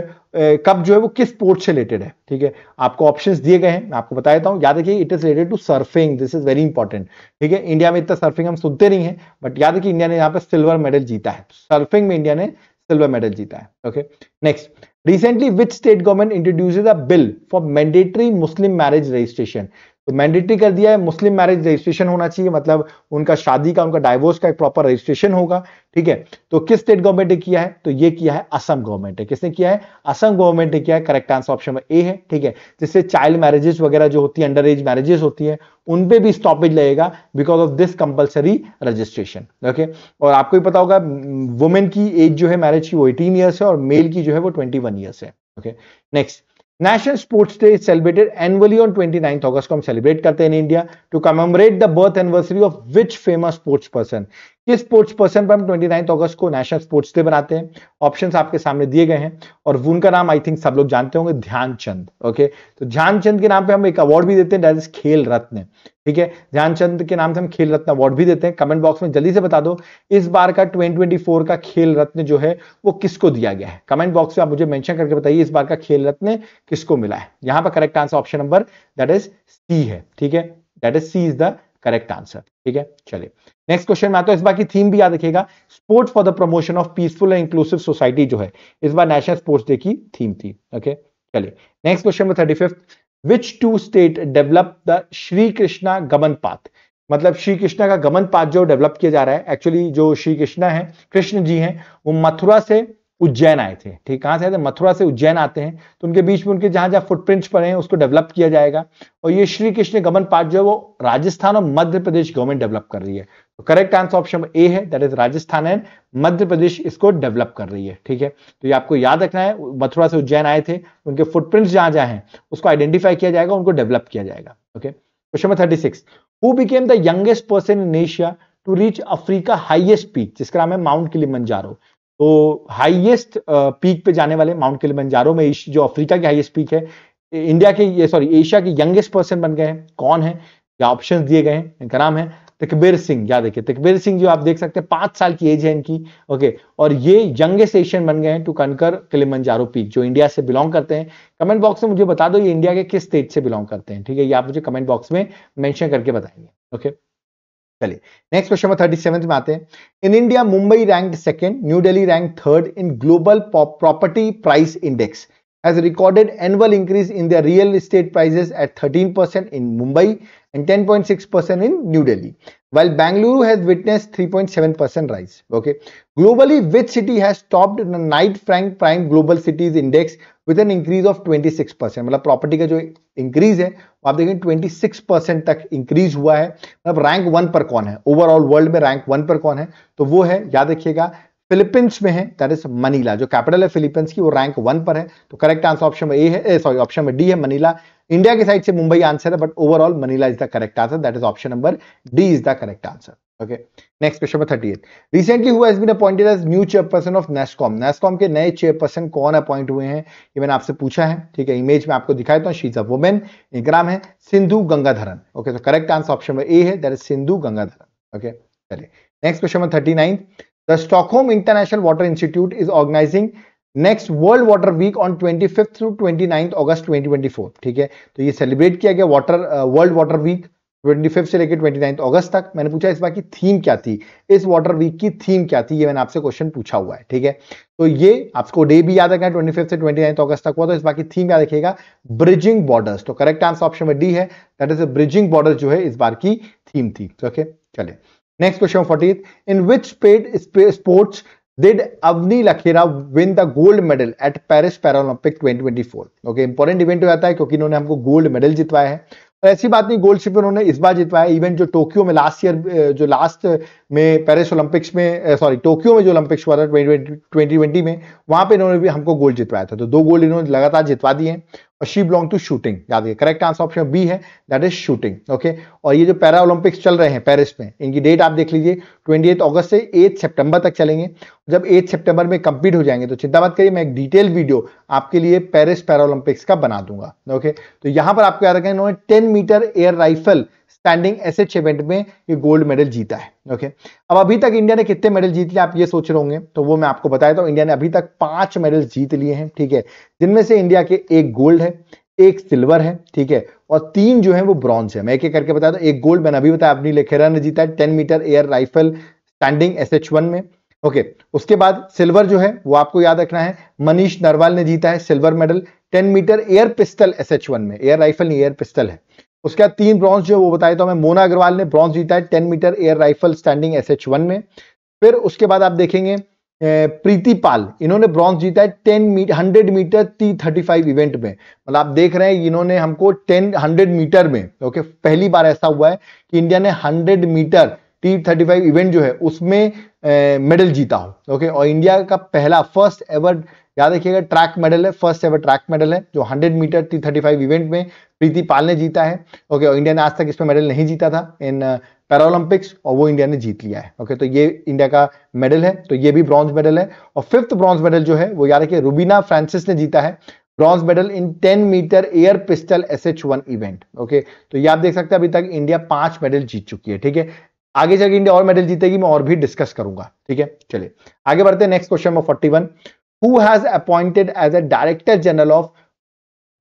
कप जो है वो किस स्पोर्ट्स से रिलेटेड है ठीक है आपको ऑप्शंस दिए गए हैं मैं आपको बता देता हूँ याद रखिए it is related to surfing this is very important ठीक है इंडिया में इतना सर्फिंग हम सुनते नहीं है बट याद रखिए इंडिया ने यहाँ पर सिल्वर मेडल जीता है सर्फिंग में इंडिया ने सिल्वर मेडल जीता है okay next recently which state government introduce a bill for mandatory Muslim marriage registration तो मैंडेटरी कर दिया है मुस्लिम मैरिज रजिस्ट्रेशन होना चाहिए मतलब उनका शादी का उनका डाइवोर्स का एक प्रॉपर रजिस्ट्रेशन होगा ठीक है तो किस स्टेट गवर्नमेंट ने किया है तो ये किया है असम गवर्नमेंट ने किसने किया है असम गवर्नमेंट ने किया है करेक्ट आंसर ऑप्शन ए है ठीक है जिससे चाइल्ड मैरिजेस वगैरह जो होती है अंडर एज मैरिजेस होती है उन पे भी स्टॉपेज लगेगा because of this compulsory registration okay और आपको भी पता होगा वुमेन की एज जो है मैरिज की वो एटीन ईयर्स है और मेल की जो है वो ट्वेंटी वन ईयर्स है okay next National Sports Day is celebrated annually on 29th August We celebrate in India to commemorate the birth anniversary of which famous sports person. किस sports person पर हम twenty August को national sports day बनाते हैं options आपके सामने दिए गए हैं और उनका नाम आई थिंक सब लोग जानते होंगे ध्यानचंद ओके तो ध्यानचंद के नाम पे हम एक अवार्ड भी देते हैं डेट इज खेल रत्न ठीक है ध्यानचंद के नाम से हम खेल रत्न अवार्ड भी देते हैं कमेंट बॉक्स में जल्दी से बता दो इस बार का ट्वेंटी का खेल रत्न जो है वो किसको दिया गया है कमेंट बॉक्स में आप मुझे मेंशन करके बताइए इस बार का खेल रत्न किसको मिला है यहां पर correct answer option number that is C है ठीक है that is C is the correct answer ठीक है चलिए नेक्स्ट क्वेश्चन में आता इस बार की थीम भी याद रखिएगा sport for the promotion of peaceful and inclusive society जो है इस बार नेशनल स्पोर्ट्स डे की थीम थी ओके चलिए नेक्स्ट क्वेश्चन में thirty fifth which two state develop the Shri Krishna Gaman path मतलब श्री कृष्णा का गमन पाथ जो डेवलप किया जा रहा है एक्चुअली जो श्री कृष्णा है कृष्ण जी हैं वो मथुरा से उज्जैन आए थे ठीक कहां से आए थे मथुरा से उज्जैन आते हैं तो उनके बीच में उनके जहां जहां फुटप्रिंट्स पड़े हैं उसको डेवलप किया जाएगा और ये श्री कृष्ण गमन पाठ जो है वो राजस्थान और मध्य प्रदेश गवर्नमेंट डेवलप कर रही है तो करेक्ट आंसर ऑप्शन ए है that is Rajasthan and Madhya Pradesh इसको डेवलप कर रही है ठीक है तो ये आपको याद रखना है मथुरा से उज्जैन आए थे उनके फुटप्रिंट्स जहां जहां हैं उसको आइडेंटिफाई किया जाएगा उनको डेवलप किया जाएगा okay question number thirty six who became the youngest person in Asia to reach Africa highest peak जिसका नाम है माउंट किलिमंजारो तो हाईएस्ट पीक uh, पे जाने वाले माउंट किलिमंजारो में जो अफ्रीका की हाईएस्ट पीक है इंडिया के ये सॉरी एशिया के यंगेस्ट पर्सन बन गए हैं कौन है या ऑप्शन दिए गए हैं इनका नाम है तकबीर सिंह याद देखिए तकबीर सिंह जो आप देख सकते हैं पांच साल की एज है इनकी ओके और ये यंगेस्ट एशियन बन गए हैं टू कनकर किलिमंजारो पीक जो इंडिया से बिलोंग करते हैं कमेंट बॉक्स में मुझे बता दो ये इंडिया के किस स्टेट से बिलोंग करते हैं ठीक है ये आप मुझे कमेंट बॉक्स में मैंशन करके बताएंगे ओके चलिए next question number thirty seven में आते हैं in India Mumbai rank second New Delhi rank third in global property price index has recorded annual increase in their real estate prices at 13% in Mumbai and 10.6% in New Delhi, while Bangalore has witnessed 3.7% rise. Okay, globally, which city has topped the Knight Frank Prime Global Cities Index with an increase of 26%? मतलब property का जो increase है वो आप देखें 26% तक increase हुआ है मतलब rank वन पर कौन है overall world में rank वन पर कौन है तो वो है याद रखिएगा फिलीपींस में है दैट इज मनीला जो कैपिटल है फिलीपींस की वो रैंक वन पर है तो करेक्ट आंसर ऑप्शन में ए है सॉरी eh, ऑप्शन में डी है मनीला इंडिया की साइड से मुंबई आंसर है but overall Manila is the correct answer that is option number D is the correct answer okay next question number thirty eight recently who has been appointed as new chairperson of NASSCOM NASSCOM के नए chairperson कौन appoint हुए हैं ये मैंने आपसे पूछा है ठीक है इमेज में आपको दिखाया था शी इज अ वुमेन इनका है सिंधु गंगाधरन ओके तो करेक्ट आंसर ऑप्शन में ए है that is Sindhu Gangadharan okay चलिए next question number thirty nine The Stockholm International Water Institute is organizing next World Water Week on 25th to 29th August 2024 ठीक है तो ये सेलिब्रेट किया गया वाटर वर्ल्ड वाटर वीक 25 से लेकर 29th अगस्त तक मैंने पूछा इस बार की थीम क्या थी इस वाटर वीक की थीम क्या थी ये मैंने आपसे क्वेश्चन पूछा हुआ है ठीक है तो ये आपको डे भी याद रखना है ट्वेंटी से 29th अगस्त तक हुआ तो इस बार की थीम याद रखिएगा ब्रिजिंग बॉर्डर्स तो करेक्ट आंसर ऑप्शन में डी है दैट इज ब्रिजिंग बॉर्डर जो है इस बार की थीम थी ओके तो okay, चले question question in which paid sports did Avni Lakhira win the gold medal at Paris Paralympic 2024? Okay, important event हो जाता है क्योंकि इन्होंने हमको गोल्ड मेडल जितवाया है और ऐसी बात नहीं गोल्ड सिर्फ उन्होंने इस बार जितवाया इवेंट जो टोक्यो में लास्ट ईयर जो लास्ट में पेरिस ओलंपिक्स में सॉरी टोक्यो में जो ओलंपिक्स हुआ था ट्वेंटी में वहां पे इन्होंने भी हमको गोल्ड जितवाया था तो दो गोल्ड इन्होंने लगातार जितवा दिए शी बिलोंग टू शूटिंग याद रखिए करेक्ट आंसर ऑप्शन बी है दैट इज शूटिंग ओके और ये जो पैरा ओलंपिक्स चल रहे हैं पेरिस में इनकी डेट आप देख लीजिए ट्वेंटी अगस्त से एट सितंबर तक चलेंगे जब एट सितंबर में कंप्लीट हो जाएंगे तो चिंता मत करिए मैं एक डिटेल वीडियो आपके लिए पेरिस पैरा ओलंपिक्स का बना दूंगा ओके तो यहां पर आप क्या रखें इन्होंने ten metre air rifle standing H event में ये गोल्ड मेडल जीता है ओके अब अभी तक इंडिया ने कितने मेडल जीत लिए आप ये सोच रहे होंगे तो वो मैं आपको बताया था इंडिया ने अभी तक पांच मेडल जीत लिए हैं ठीक है जिनमें से इंडिया के एक गोल्ड है एक सिल्वर है ठीक है और तीन जो है वो ब्रॉन्ज है मैं एक एक करके बताया था एक गोल्ड मैंने अभी बताया अपनी लेखेरा ने जीता है ten metre air rifle standing S में ओके उसके बाद सिल्वर जो है वो आपको याद रखना है मनीष नरवाल ने जीता है silver medal 10 metre air pistol S H one में एयर राइफल नहीं एयर पिस्टल है उसके बाद तीन ब्रॉन्ज जो वो बताया था हमें मोना अग्रवाल ने ब्रॉन्ज जीता है ten metre air rifle standing S H one में फिर उसके बाद आप देखेंगे प्रीति पाल इन्होंने ब्रॉन्ज जीता है ten metre hundred metre T thirty five event में मतलब आप देख रहे हैं इन्होंने हमको टेन हंड्रेड मीटर में ओके पहली बार ऐसा हुआ है कि इंडिया ने hundred metre T thirty five event जो है उसमें मेडल जीता हो ओके और इंडिया का पहला फर्स्ट एवर याद रखिएगा ट्रैक मेडल है फर्स्ट एवर ट्रैक मेडल है जो 100 metre T thirty five event में प्रीति पाल ने जीता है ओके और इंडिया ने आज तक इसमें मेडल नहीं जीता था इन पैरालंपिक्स और वो इंडिया ने जीत लिया है ओके तो ये इंडिया का मेडल है तो ये भी ब्रॉन्ज मेडल है और फिफ्थ ब्रॉन्ज मेडल जो है वो याद रखिए रूबीना फ्रांसिस ने जीता है bronze medal in 10 metre air pistol S H one event okay तो ये आप देख सकते हैं अभी तक इंडिया पांच मेडल जीत चुकी है ठीक है आगे चल इंडिया और मेडल जीतेगी मैं और भी डिस्कस करूंगा ठीक है चलिए आगे बढ़ते हैं next question forty one who has appointed as a director general of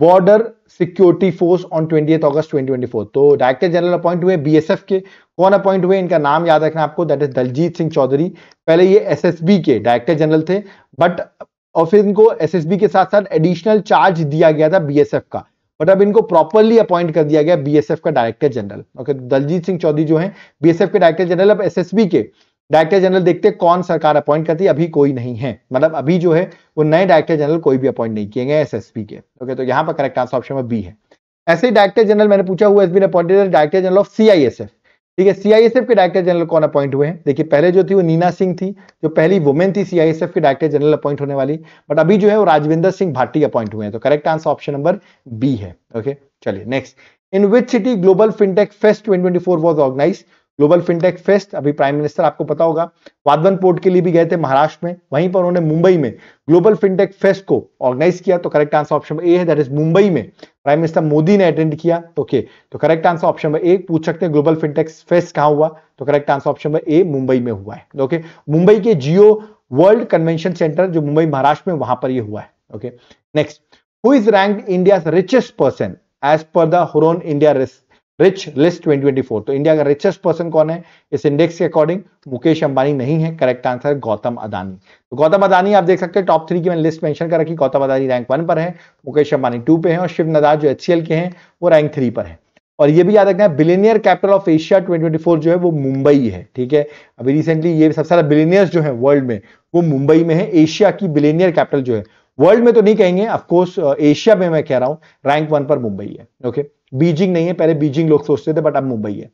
border security force on twenty August 2024 तो डायरेक्टर जनरल अपॉइंट हुए बीएसएफ के कौन अपॉइंट हुए इनका नाम याद रखना आपको दैट इज दलजीत सिंह चौधरी पहले ये एसएसबी के डायरेक्टर जनरल थे बट और फिर इनको एसएसबी के साथ साथ एडिशनल चार्ज दिया गया था बीएसएफ का बट अब इनको प्रॉपरली अपॉइंट कर दिया गया बीएसएफ का director general okay Daljit Singh Chaudhary जो है बीएसएफ के डायरेक्टर जनरल अब एसएसबी के डायरेक्टर जनरल देखते हैं कौन सरकार अपॉइंट करती है अभी कोई नहीं है मतलब अभी जो है वो नए डायरेक्टर जनरल कोई भी अपॉइंट नहीं किए गए एसएसबी के ओके तो यहाँ पर करेक्ट आंसर ऑप्शन में बी है ऐसे ही डायरेक्टर जनरल मैंने पूछा हुआ S B appointed director general of CISF ठीक है सीआईएसएफ के डायरेक्टर जनरल कौन अपॉइंट हुए हैं देखिए पहले जो थी वो नीना सिंह थी जो पहली वुमेन थी सीआईएसएफ के डायरेक्टर जनरल अपॉइंट होने वाली बट अभी जो है वो राजविंदर सिंह भाटी अपॉइंट हुए हैं तो correct answer option number B है ओके चलिए next in which city global fintech fest twenty four organise global fintech fest अभी प्राइम मिनिस्टर आपको पता होगा वादवन पोर्ट के लिए भी गए थे महाराष्ट्र में वहीं पर उन्होंने मुंबई में ग्लोबल फिनटेक फेस्ट को ऑर्गेनाइज किया तो करेक्ट आंसर ऑप्शन ए है दैट इज मुंबई में प्राइम मिनिस्टर मोदी ने अटेंड किया ओके तो करेक्ट आंसर ऑप्शन ए पूछ सकते हैं ग्लोबल फिनटेक फेस्ट कहां हुआ तो correct answer option A Mumbai में हुआ है ओके मुंबई के जियो वर्ल्ड कन्वेंशन सेंटर जो मुंबई महाराष्ट्र में वहां पर यह हुआ है okay next who is rank India richest person as per the Hurun India rich list 2024 तो इंडिया का रिचेस्ट पर्सन कौन है इस इंडेक्स के अकॉर्डिंग मुकेश अंबानी नहीं है करेक्ट आंसर गौतम अदानी तो गौतम अदानी आप देख सकते हैं टॉप थ्री की मैंने लिस्ट मेंशन कर रखी गौतम अदानी रैंक वन पर है मुकेश अंबानी टू पे है और शिव नदार जो एच के हैं वो रैंक थ्री पर है और ये भी याद रखना है बिलीनियर कैपिटल ऑफ एशिया 2024 जो है वो मुंबई है ठीक है अभी रिसेंटली ये सबसे ज्यादा बिलीनियर्स जो है वर्ल्ड में वो मुंबई में है एशिया की बिलीनियर कैपिटल जो है वर्ल्ड में तो नहीं कहेंगे ऑफकोर्स एशिया में मैं कह रहा हूँ रैंक वन पर मुंबई है ओके okay? बीजिंग नहीं है पहले बीजिंग लोग सोचते थे बट अब मुंबई है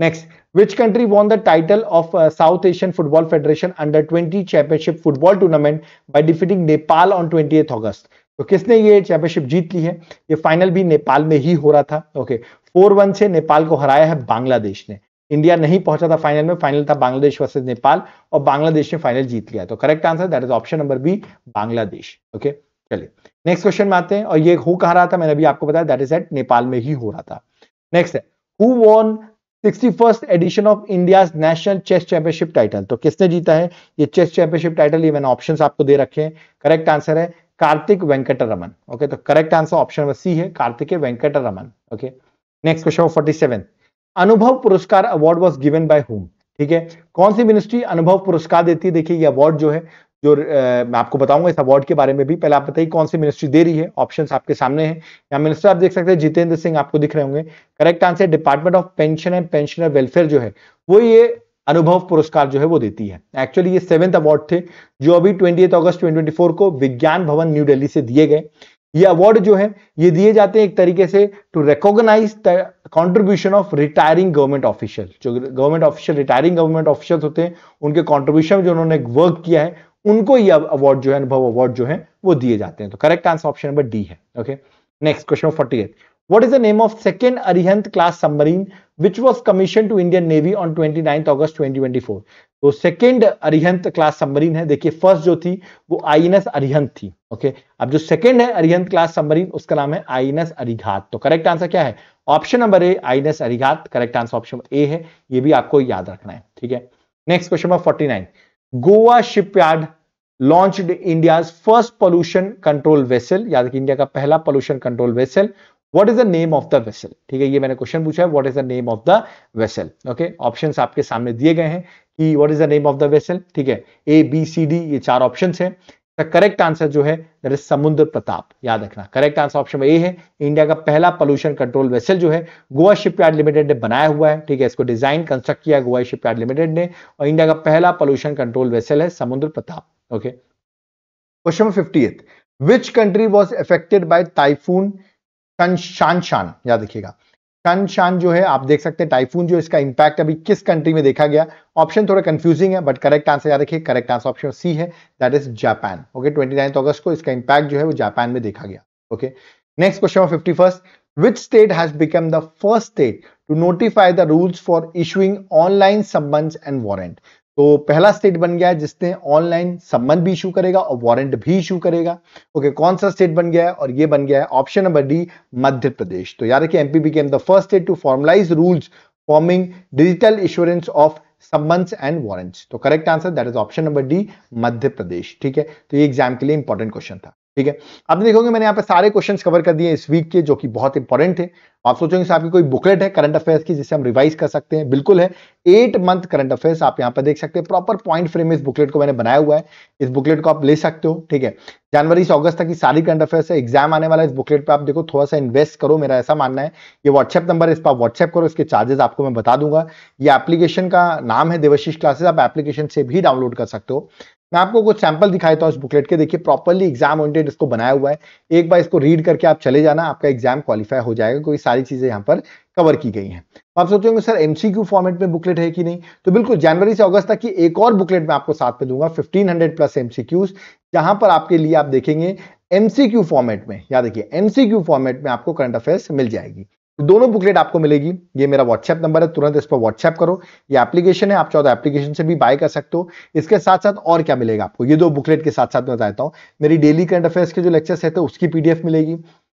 next which country won the title of South Asian Football Federation under twenty championship football tournament by defeating Nepal on twenty August तो किसने ये चैंपियनशिप जीत ली है ये फाइनल भी नेपाल में ही हो रहा था ओके फोर वन से नेपाल को हराया है बांग्लादेश ने इंडिया नहीं पहुंचा था फाइनल में फाइनल था बांग्लादेश वर्सेज नेपाल और बांग्लादेश ने फाइनल जीत लिया तो correct answer that is option number B Bangladesh okay चलिए नेक्स्ट क्वेश्चन में आते हैं और ये हो कहा रहा था मैंने अभी आपको बताया दैट इज एट नेपाल में ही हो रहा था नेक्स्ट है who won sixty first edition of India national chess championship title तो किसने जीता है ये चेस चैंपियनशिप टाइटल ये मैंने ऑप्शन आपको दे रखे हैं करेक्ट आंसर है कार्तिक वेंकटरमन ओके तो correct answer option number C है Karthik Raman okay next question forty seven Anubhav Puraskar award was given by home ठीक है कौन सी मिनिस्ट्री अनुभव पुरस्कार देती है देखिए ये अवार्ड जो है जो आ, मैं आपको बताऊंगा इस अवार्ड के बारे में भी पहले आप बताइए कौन सी मिनिस्ट्री दे रही है ऑप्शन आपके सामने है यहाँ मिनिस्टर आप देख सकते हैं जितेंद्र सिंह आपको दिख रहे होंगे correct answer department of pension and pensioner welfare जो है वो ये अनुभव पुरस्कार जो है वो देती है एक्चुअली ये सेवेंथ अवार्ड थे जो अभी ट्वेंटी अगस्त ट्वेंटी को विज्ञान भवन न्यू डेली से दिए गए ये अवार्ड जो है ये दिए जाते हैं एक तरीके से to recognise the contribution of retiring government official जो government official retiring government official होते हैं उनके कॉन्ट्रीब्यूशन जो उन्होंने वर्क किया है उनको ये अवार्ड जो है अनुभव अवार्ड जो है वो दिए जाते हैं तो correct answer option number D है okay next question forty eight What is the name of second Arihant class submarine which was commissioned to Indian Navy on 29th August twenty तो सेकेंड अरिहंत क्लास सबमरीन है देखिए first जो थी वो आई N S Arihant थी okay okay? अब जो second है अरिहंत क्लास सबमरीन उसका नाम है आई एन एस अरिघात तो करेक्ट आंसर क्या है option number A I N S Arighat correct answer option A है ये भी आपको याद रखना है ठीक है next question number forty nine Goa shipyard launched India first pollution control vessel याद कि इंडिया का पहला pollution control vessel what is the name of the vessel ठीक है ये मैंने क्वेश्चन पूछा है what is the name of the vessel okay options आपके सामने दिए गए हैं कि what is the name of the vessel ठीक है ए बी सी डी ये चार ऑप्शन है इसका करेक्ट आंसर जो है समुद्र प्रताप याद रखना करेक्ट आंसर ऑप्शन ए है इंडिया का पहला पोल्यूशन कंट्रोल वेसल जो है गोवा शिपयार्ड लिमिटेड ने बनाया हुआ है ठीक है इसको डिजाइन कंस्ट्रक्ट किया गोवा शिपयार्ड लिमिटेड ने और इंडिया का पहला पोल्यूशन कंट्रोल वेसल है Samudra Pratap okay question number fifty which country was affected by typhoon Shan याद रखिएगा कान शान जो है आप देख सकते हैं टाइफून जो इसका इंपैक्ट अभी किस कंट्री में देखा गया ऑप्शन थोड़ा कंफ्यूजिंग है बट करेक्ट आंसर याद रखिए करेक्ट आंसर ऑप्शन सी है that is Japan okay twenty August को इसका इंपैक्ट जो है वो जापान में देखा गया okay next question fifty first which state has become the first state to notify the rules for issuing online summons and warrant तो पहला स्टेट बन गया है जिसने ऑनलाइन सम्मन भी इशू करेगा और वारंट भी इशू करेगा ओके okay, कौन सा स्टेट बन गया है और ये बन गया है option number D Madhya Pradesh तो याद रखिए MP became the first state to formalise rules forming digital issuance of summons and warrant तो correct answer that is option number D Madhya Pradesh ठीक है तो ये एग्जाम के लिए इंपॉर्टेंट क्वेश्चन था ठीक है अब देखोगे मैंने यहाँ पे सारे क्वेश्चन कवर कर दिए इस वीक के जो कि बहुत इंपॉर्टेंट थे आप सोचेंगे आपकी कोई बुकलेट है करंट अफेयर्स की जिसे हम रिवाइज कर सकते हैं बिल्कुल है एट मंथ करंट अफेयर्स आप यहाँ पे देख सकते हैं प्रॉपर पॉइंट फ्रेम इस बुकलेट को मैंने बनाया हुआ है इस बुकलेट को आप ले सकते हो ठीक है जनवरी से अगस्त तक की सारी करंट अफेयर्स है एग्जाम आने वाला है इस बुकलेट पर आप देखो थोड़ा सा इन्वेस्ट करो मेरा ऐसा मानना है ये व्हाट्सएप नंबर है इस पर आप व्हाट्सएप करो इसके चार्जेस आपको मैं बता दूंगा ये एप्लीकेशन का नाम है देवशीष क्लासेस आप एप्लीकेशन से भी डाउनलोड कर सकते हो मैं आपको कुछ सैंपल दिखाया था उस बुकलेट के देखिए प्रॉपरली एग्जाम ओरिएंटेड इसको बनाया हुआ है एक बार इसको रीड करके आप चले जाना आपका एग्जाम क्वालिफाई हो जाएगा क्योंकि सारी चीजें यहाँ पर कवर की गई हैं तो आप सोचेंगे सर एमसीक्यू फॉर्मेट में बुकलेट है कि नहीं तो बिल्कुल जनवरी से अगस्त तक की एक और बुकलेट मैं आपको साथ में दूंगा फिफ्टीन प्लस एमसीक्यू जहां पर आपके लिए आप देखेंगे एमसीक्यू फॉर्मेट में या देखिए एमसीक्यू फॉर्मेट में आपको करंट अफेयर्स मिल जाएगी दोनों बुकलेट आपको मिलेगी ये मेरा व्हाट्सएप नंबर है तुरंत इस पर व्हाट्सएप करो ये एप्लीकेशन है आप चाहो तो एप्लीकेशन से भी बाय कर सकते हो इसके साथ साथ और क्या मिलेगा आपको ये दो बुकलेट के साथ साथ मैं बताता हूँ मेरी डेली करंट अफेयर्स के जो लेक्चर्स है तो उसकी पीडीएफ मिलेगी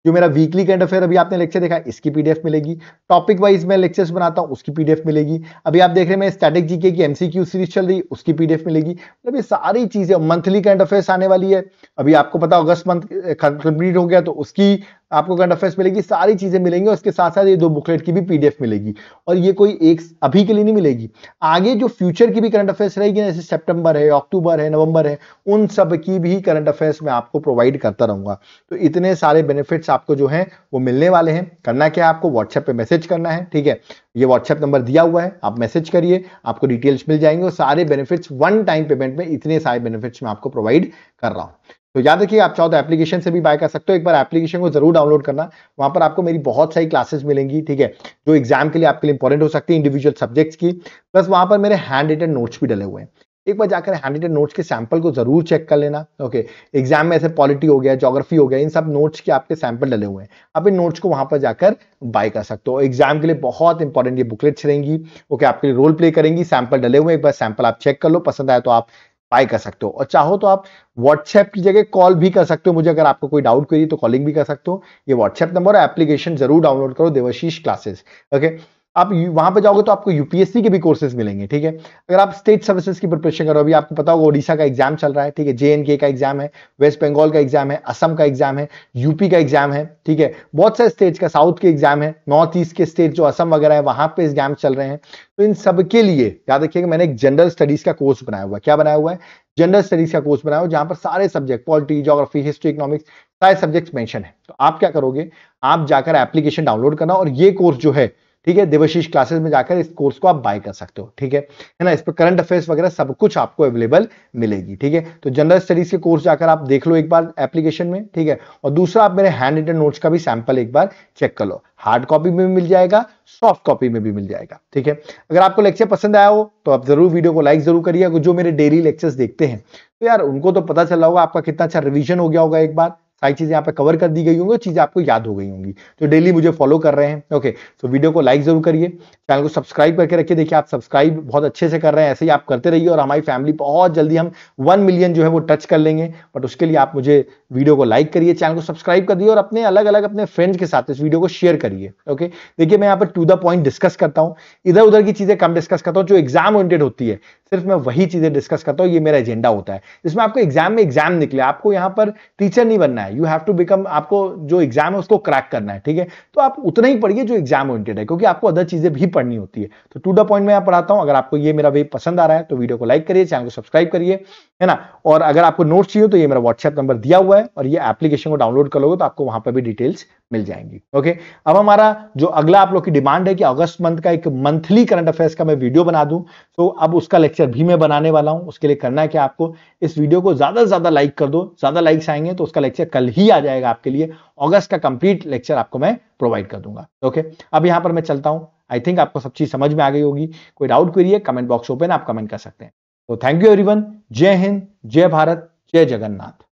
जो मेरा वीकली करंट अफेयर अभी आपने लेक्चर देखा इसकी पीडीएफ मिलेगी टॉपिक वाइज मैं लेक्चर्स बनाता हूँ उसकी पीडीएफ मिलेगी अभी आप देख रहे हैं मैं स्टैटिक जीके की एमसीक्यू सीरीज चल रही उसकी पीडीएफ मिलेगी मतलब ये सारी चीजें मंथली करंट अफेयर्स आने वाली है अभी आपको पता अगस्त मंथ कंप्लीट हो गया तो उसकी आपको करंट अफेयर्स मिलेगी सारी चीजें मिलेंगी उसके साथ साथ ये दो बुकलेट की भी पीडीएफ मिलेगी और ये कोई एक अभी के लिए नहीं मिलेगी आगे जो फ्यूचर की भी करंट अफेयर्स रहेगी जैसे सितंबर है अक्टूबर है नवंबर है उन सब की भी करंट अफेयर्स मैं आपको प्रोवाइड करता रहूंगा तो इतने सारे बेनिफिट्स आपको जो है वो मिलने वाले हैं करना क्या है आपको व्हाट्सएप पर मैसेज करना है ठीक है ये व्हाट्सएप नंबर दिया हुआ है आप मैसेज करिए आपको डिटेल्स मिल जाएंगे और सारे बेनिफिट्स वन टाइम पेमेंट में इतने सारे बेनिफिट्स मैं आपको प्रोवाइड कर रहा हूँ तो याद रखिए आप चाहो तो एप्लीकेशन से भी बाय कर सकते हो एक बार एप्लीकेशन को जरूर डाउनलोड करना वहां पर आपको मेरी बहुत सारी क्लासेस मिलेंगी ठीक है जो एग्जाम के लिए आपके लिए इंपॉर्टेंट हो सकती है इंडिविजुअल सब्जेक्ट्स की प्लस वहां पर मेरे हैंड रिटेड नोट्स भी डले हुए हैं एक बार जाकर हैंड रिटेड नोट्स के सैंपल को जरूर चेक कर लेना ओके एग्जाम में ऐसे पॉलिटी हो गया जोग्राफी हो गया इन सब नोट्स के आपके सैंपल डले हुए हैं आप इन नोट्स को वहां पर जाकर बाय कर सकते हो एग्जाम के लिए बहुत इंपॉर्टेंट ये बुकलेट्स रहेंगी ओके आपके लिए रोल प्ले करेंगी सैंपल डले हुए एक बार सैंपल आप चेक कर लो पसंद आए तो आप बाय कर सकते हो और चाहो तो आप व्हाट्सएप की जगह कॉल भी कर सकते हो मुझे अगर आपको कोई डाउट करिए तो कॉलिंग भी कर सकते हो ये व्हाट्सएप नंबर और एप्लीकेशन जरूर डाउनलोड करो देवशीष क्लासेस ओके आप वहां पे जाओगे तो आपको यूपीएससी के भी कोर्सेज मिलेंगे ठीक है अगर आप स्टेट सर्विसेज की प्रिपरेशन करो अभी आपको पता होगा ओडिशा का एग्जाम चल रहा है ठीक है जेएनके का एग्जाम है वेस्ट बंगाल का एग्जाम है असम का एग्जाम है यूपी का एग्जाम है ठीक है बहुत सारे स्टेट्स का साउथ के एग्जाम है नॉर्थ ईस्ट के स्टेट जो असम वगैरह है वहां पर एग्जाम चल रहे हैं तो इन सबके लिए याद रखिए मैंने एक जनरल स्टडीज का कोर्स बनाया हुआ है क्या बनाया हुआ है जनरल स्टडीज का कोर्स बनाया हुआ जहां पर सारे subject polity geography history economics सारे सब्जेक्ट्स मेंशन है तो आप क्या करोगे आप जाकर एप्लीकेशन डाउनलोड करना और ये कोर्स जो है ठीक है देवशीष क्लासेस में जाकर इस कोर्स को आप बाय कर सकते हो ठीक है है ना इस पर करंट अफेयर्स वगैरह सब कुछ आपको अवेलेबल मिलेगी ठीक है तो जनरल स्टडीज के कोर्स जाकर आप देख लो एक बार एप्लीकेशन में ठीक है और दूसरा आप मेरे हैंड रिटन नोट्स का भी सैंपल एक बार चेक कर लो हार्ड कॉपी में भी मिल जाएगा सॉफ्ट कॉपी में भी मिल जाएगा ठीक है अगर आपको लेक्चर पसंद आया हो तो आप जरूर वीडियो को लाइक जरूर करिएगा जो मेरे डेली लेक्चर्स देखते हैं तो यार उनको तो पता चला होगा आपका कितना अच्छा रिविजन हो गया होगा एक बार सारी चीज़ें यहाँ पे कवर कर दी गई होंगी चीज़ें आपको याद हो गई होंगी तो डेली मुझे फॉलो कर रहे हैं ओके तो वीडियो को लाइक जरूर करिए चैनल को सब्सक्राइब करके रखिए देखिए आप सब्सक्राइब बहुत अच्छे से कर रहे हैं ऐसे ही आप करते रहिए और हमारी फैमिली बहुत जल्दी हम वन मिलियन जो है वो टच कर लेंगे बट उसके लिए आप मुझे वीडियो को लाइक करिए चैनल को सब्सक्राइब कर दिए और अपने अलग अलग अपने फ्रेंड्स के साथ इस वीडियो को शेयर करिए ओके देखिए मैं यहाँ पर टू द पॉइंट डिस्कस करता हूँ इधर उधर की चीज़ें कम डिस्कस करता हूँ जो एग्जाम ओरिएंटेड होती है सिर्फ मैं वही चीज़ें डिस्कस करता हूँ ये मेरा एजेंडा होता है इसमें आपको एग्जाम में एग्जाम निकले आपको यहाँ पर टीचर नहीं बनना है यू हैव टू बिकम आपको जो एग्जाम है उसको क्रैक करना है ठीक है तो आप उतना ही पढ़िए जो एग्जाम ओरिएंटेड है क्योंकि आपको अदर चीज़ें भी पढ़नी होती है तो टू द पॉइंट मैं यहाँ पढ़ाता हूँ अगर आपको ये मेरा वे पसंद आ रहा है तो वीडियो को लाइक करिए चैनल को सब्सक्राइब करिए है ना और अगर आपको नोट्स चाहिए तो ये मेरा व्हाट्सएप नंबर दिया हुआ है है और ये एप्लीकेशन को डाउनलोड कर लोगे तो आपको वहां पर भी डिटेल्स मिल जाएंगी ओके अब हमारा जो अगला आप लोग की डिमांड है कि अगस्त मंथ का एक मंथली करंट अफेयर्स का मैं वीडियो बना दूं तो अब उसका लेक्चर भी मैं बनाने वाला हूं उसके लिए करना है कि आपको इस वीडियो को ज्यादा से ज्यादा लाइक कर दो ज्यादा लाइक्स आएंगे तो उसका लेक्चर कल ही आ जाएगा आपके लिए अगस्त का कंप्लीट लेक्चर आपको मैं प्रोवाइड कर दूंगा ओके अब यहां पर मैं चलता हूं आई थिंक आपको सब चीज समझ में आ गई होगी कोई डाउट क्वेरी है कमेंट बॉक्स ओपन आप कमेंट कर सकते हैं तो थैंक यू एवरीवन जय हिंद जय भारत जय जगन्नाथ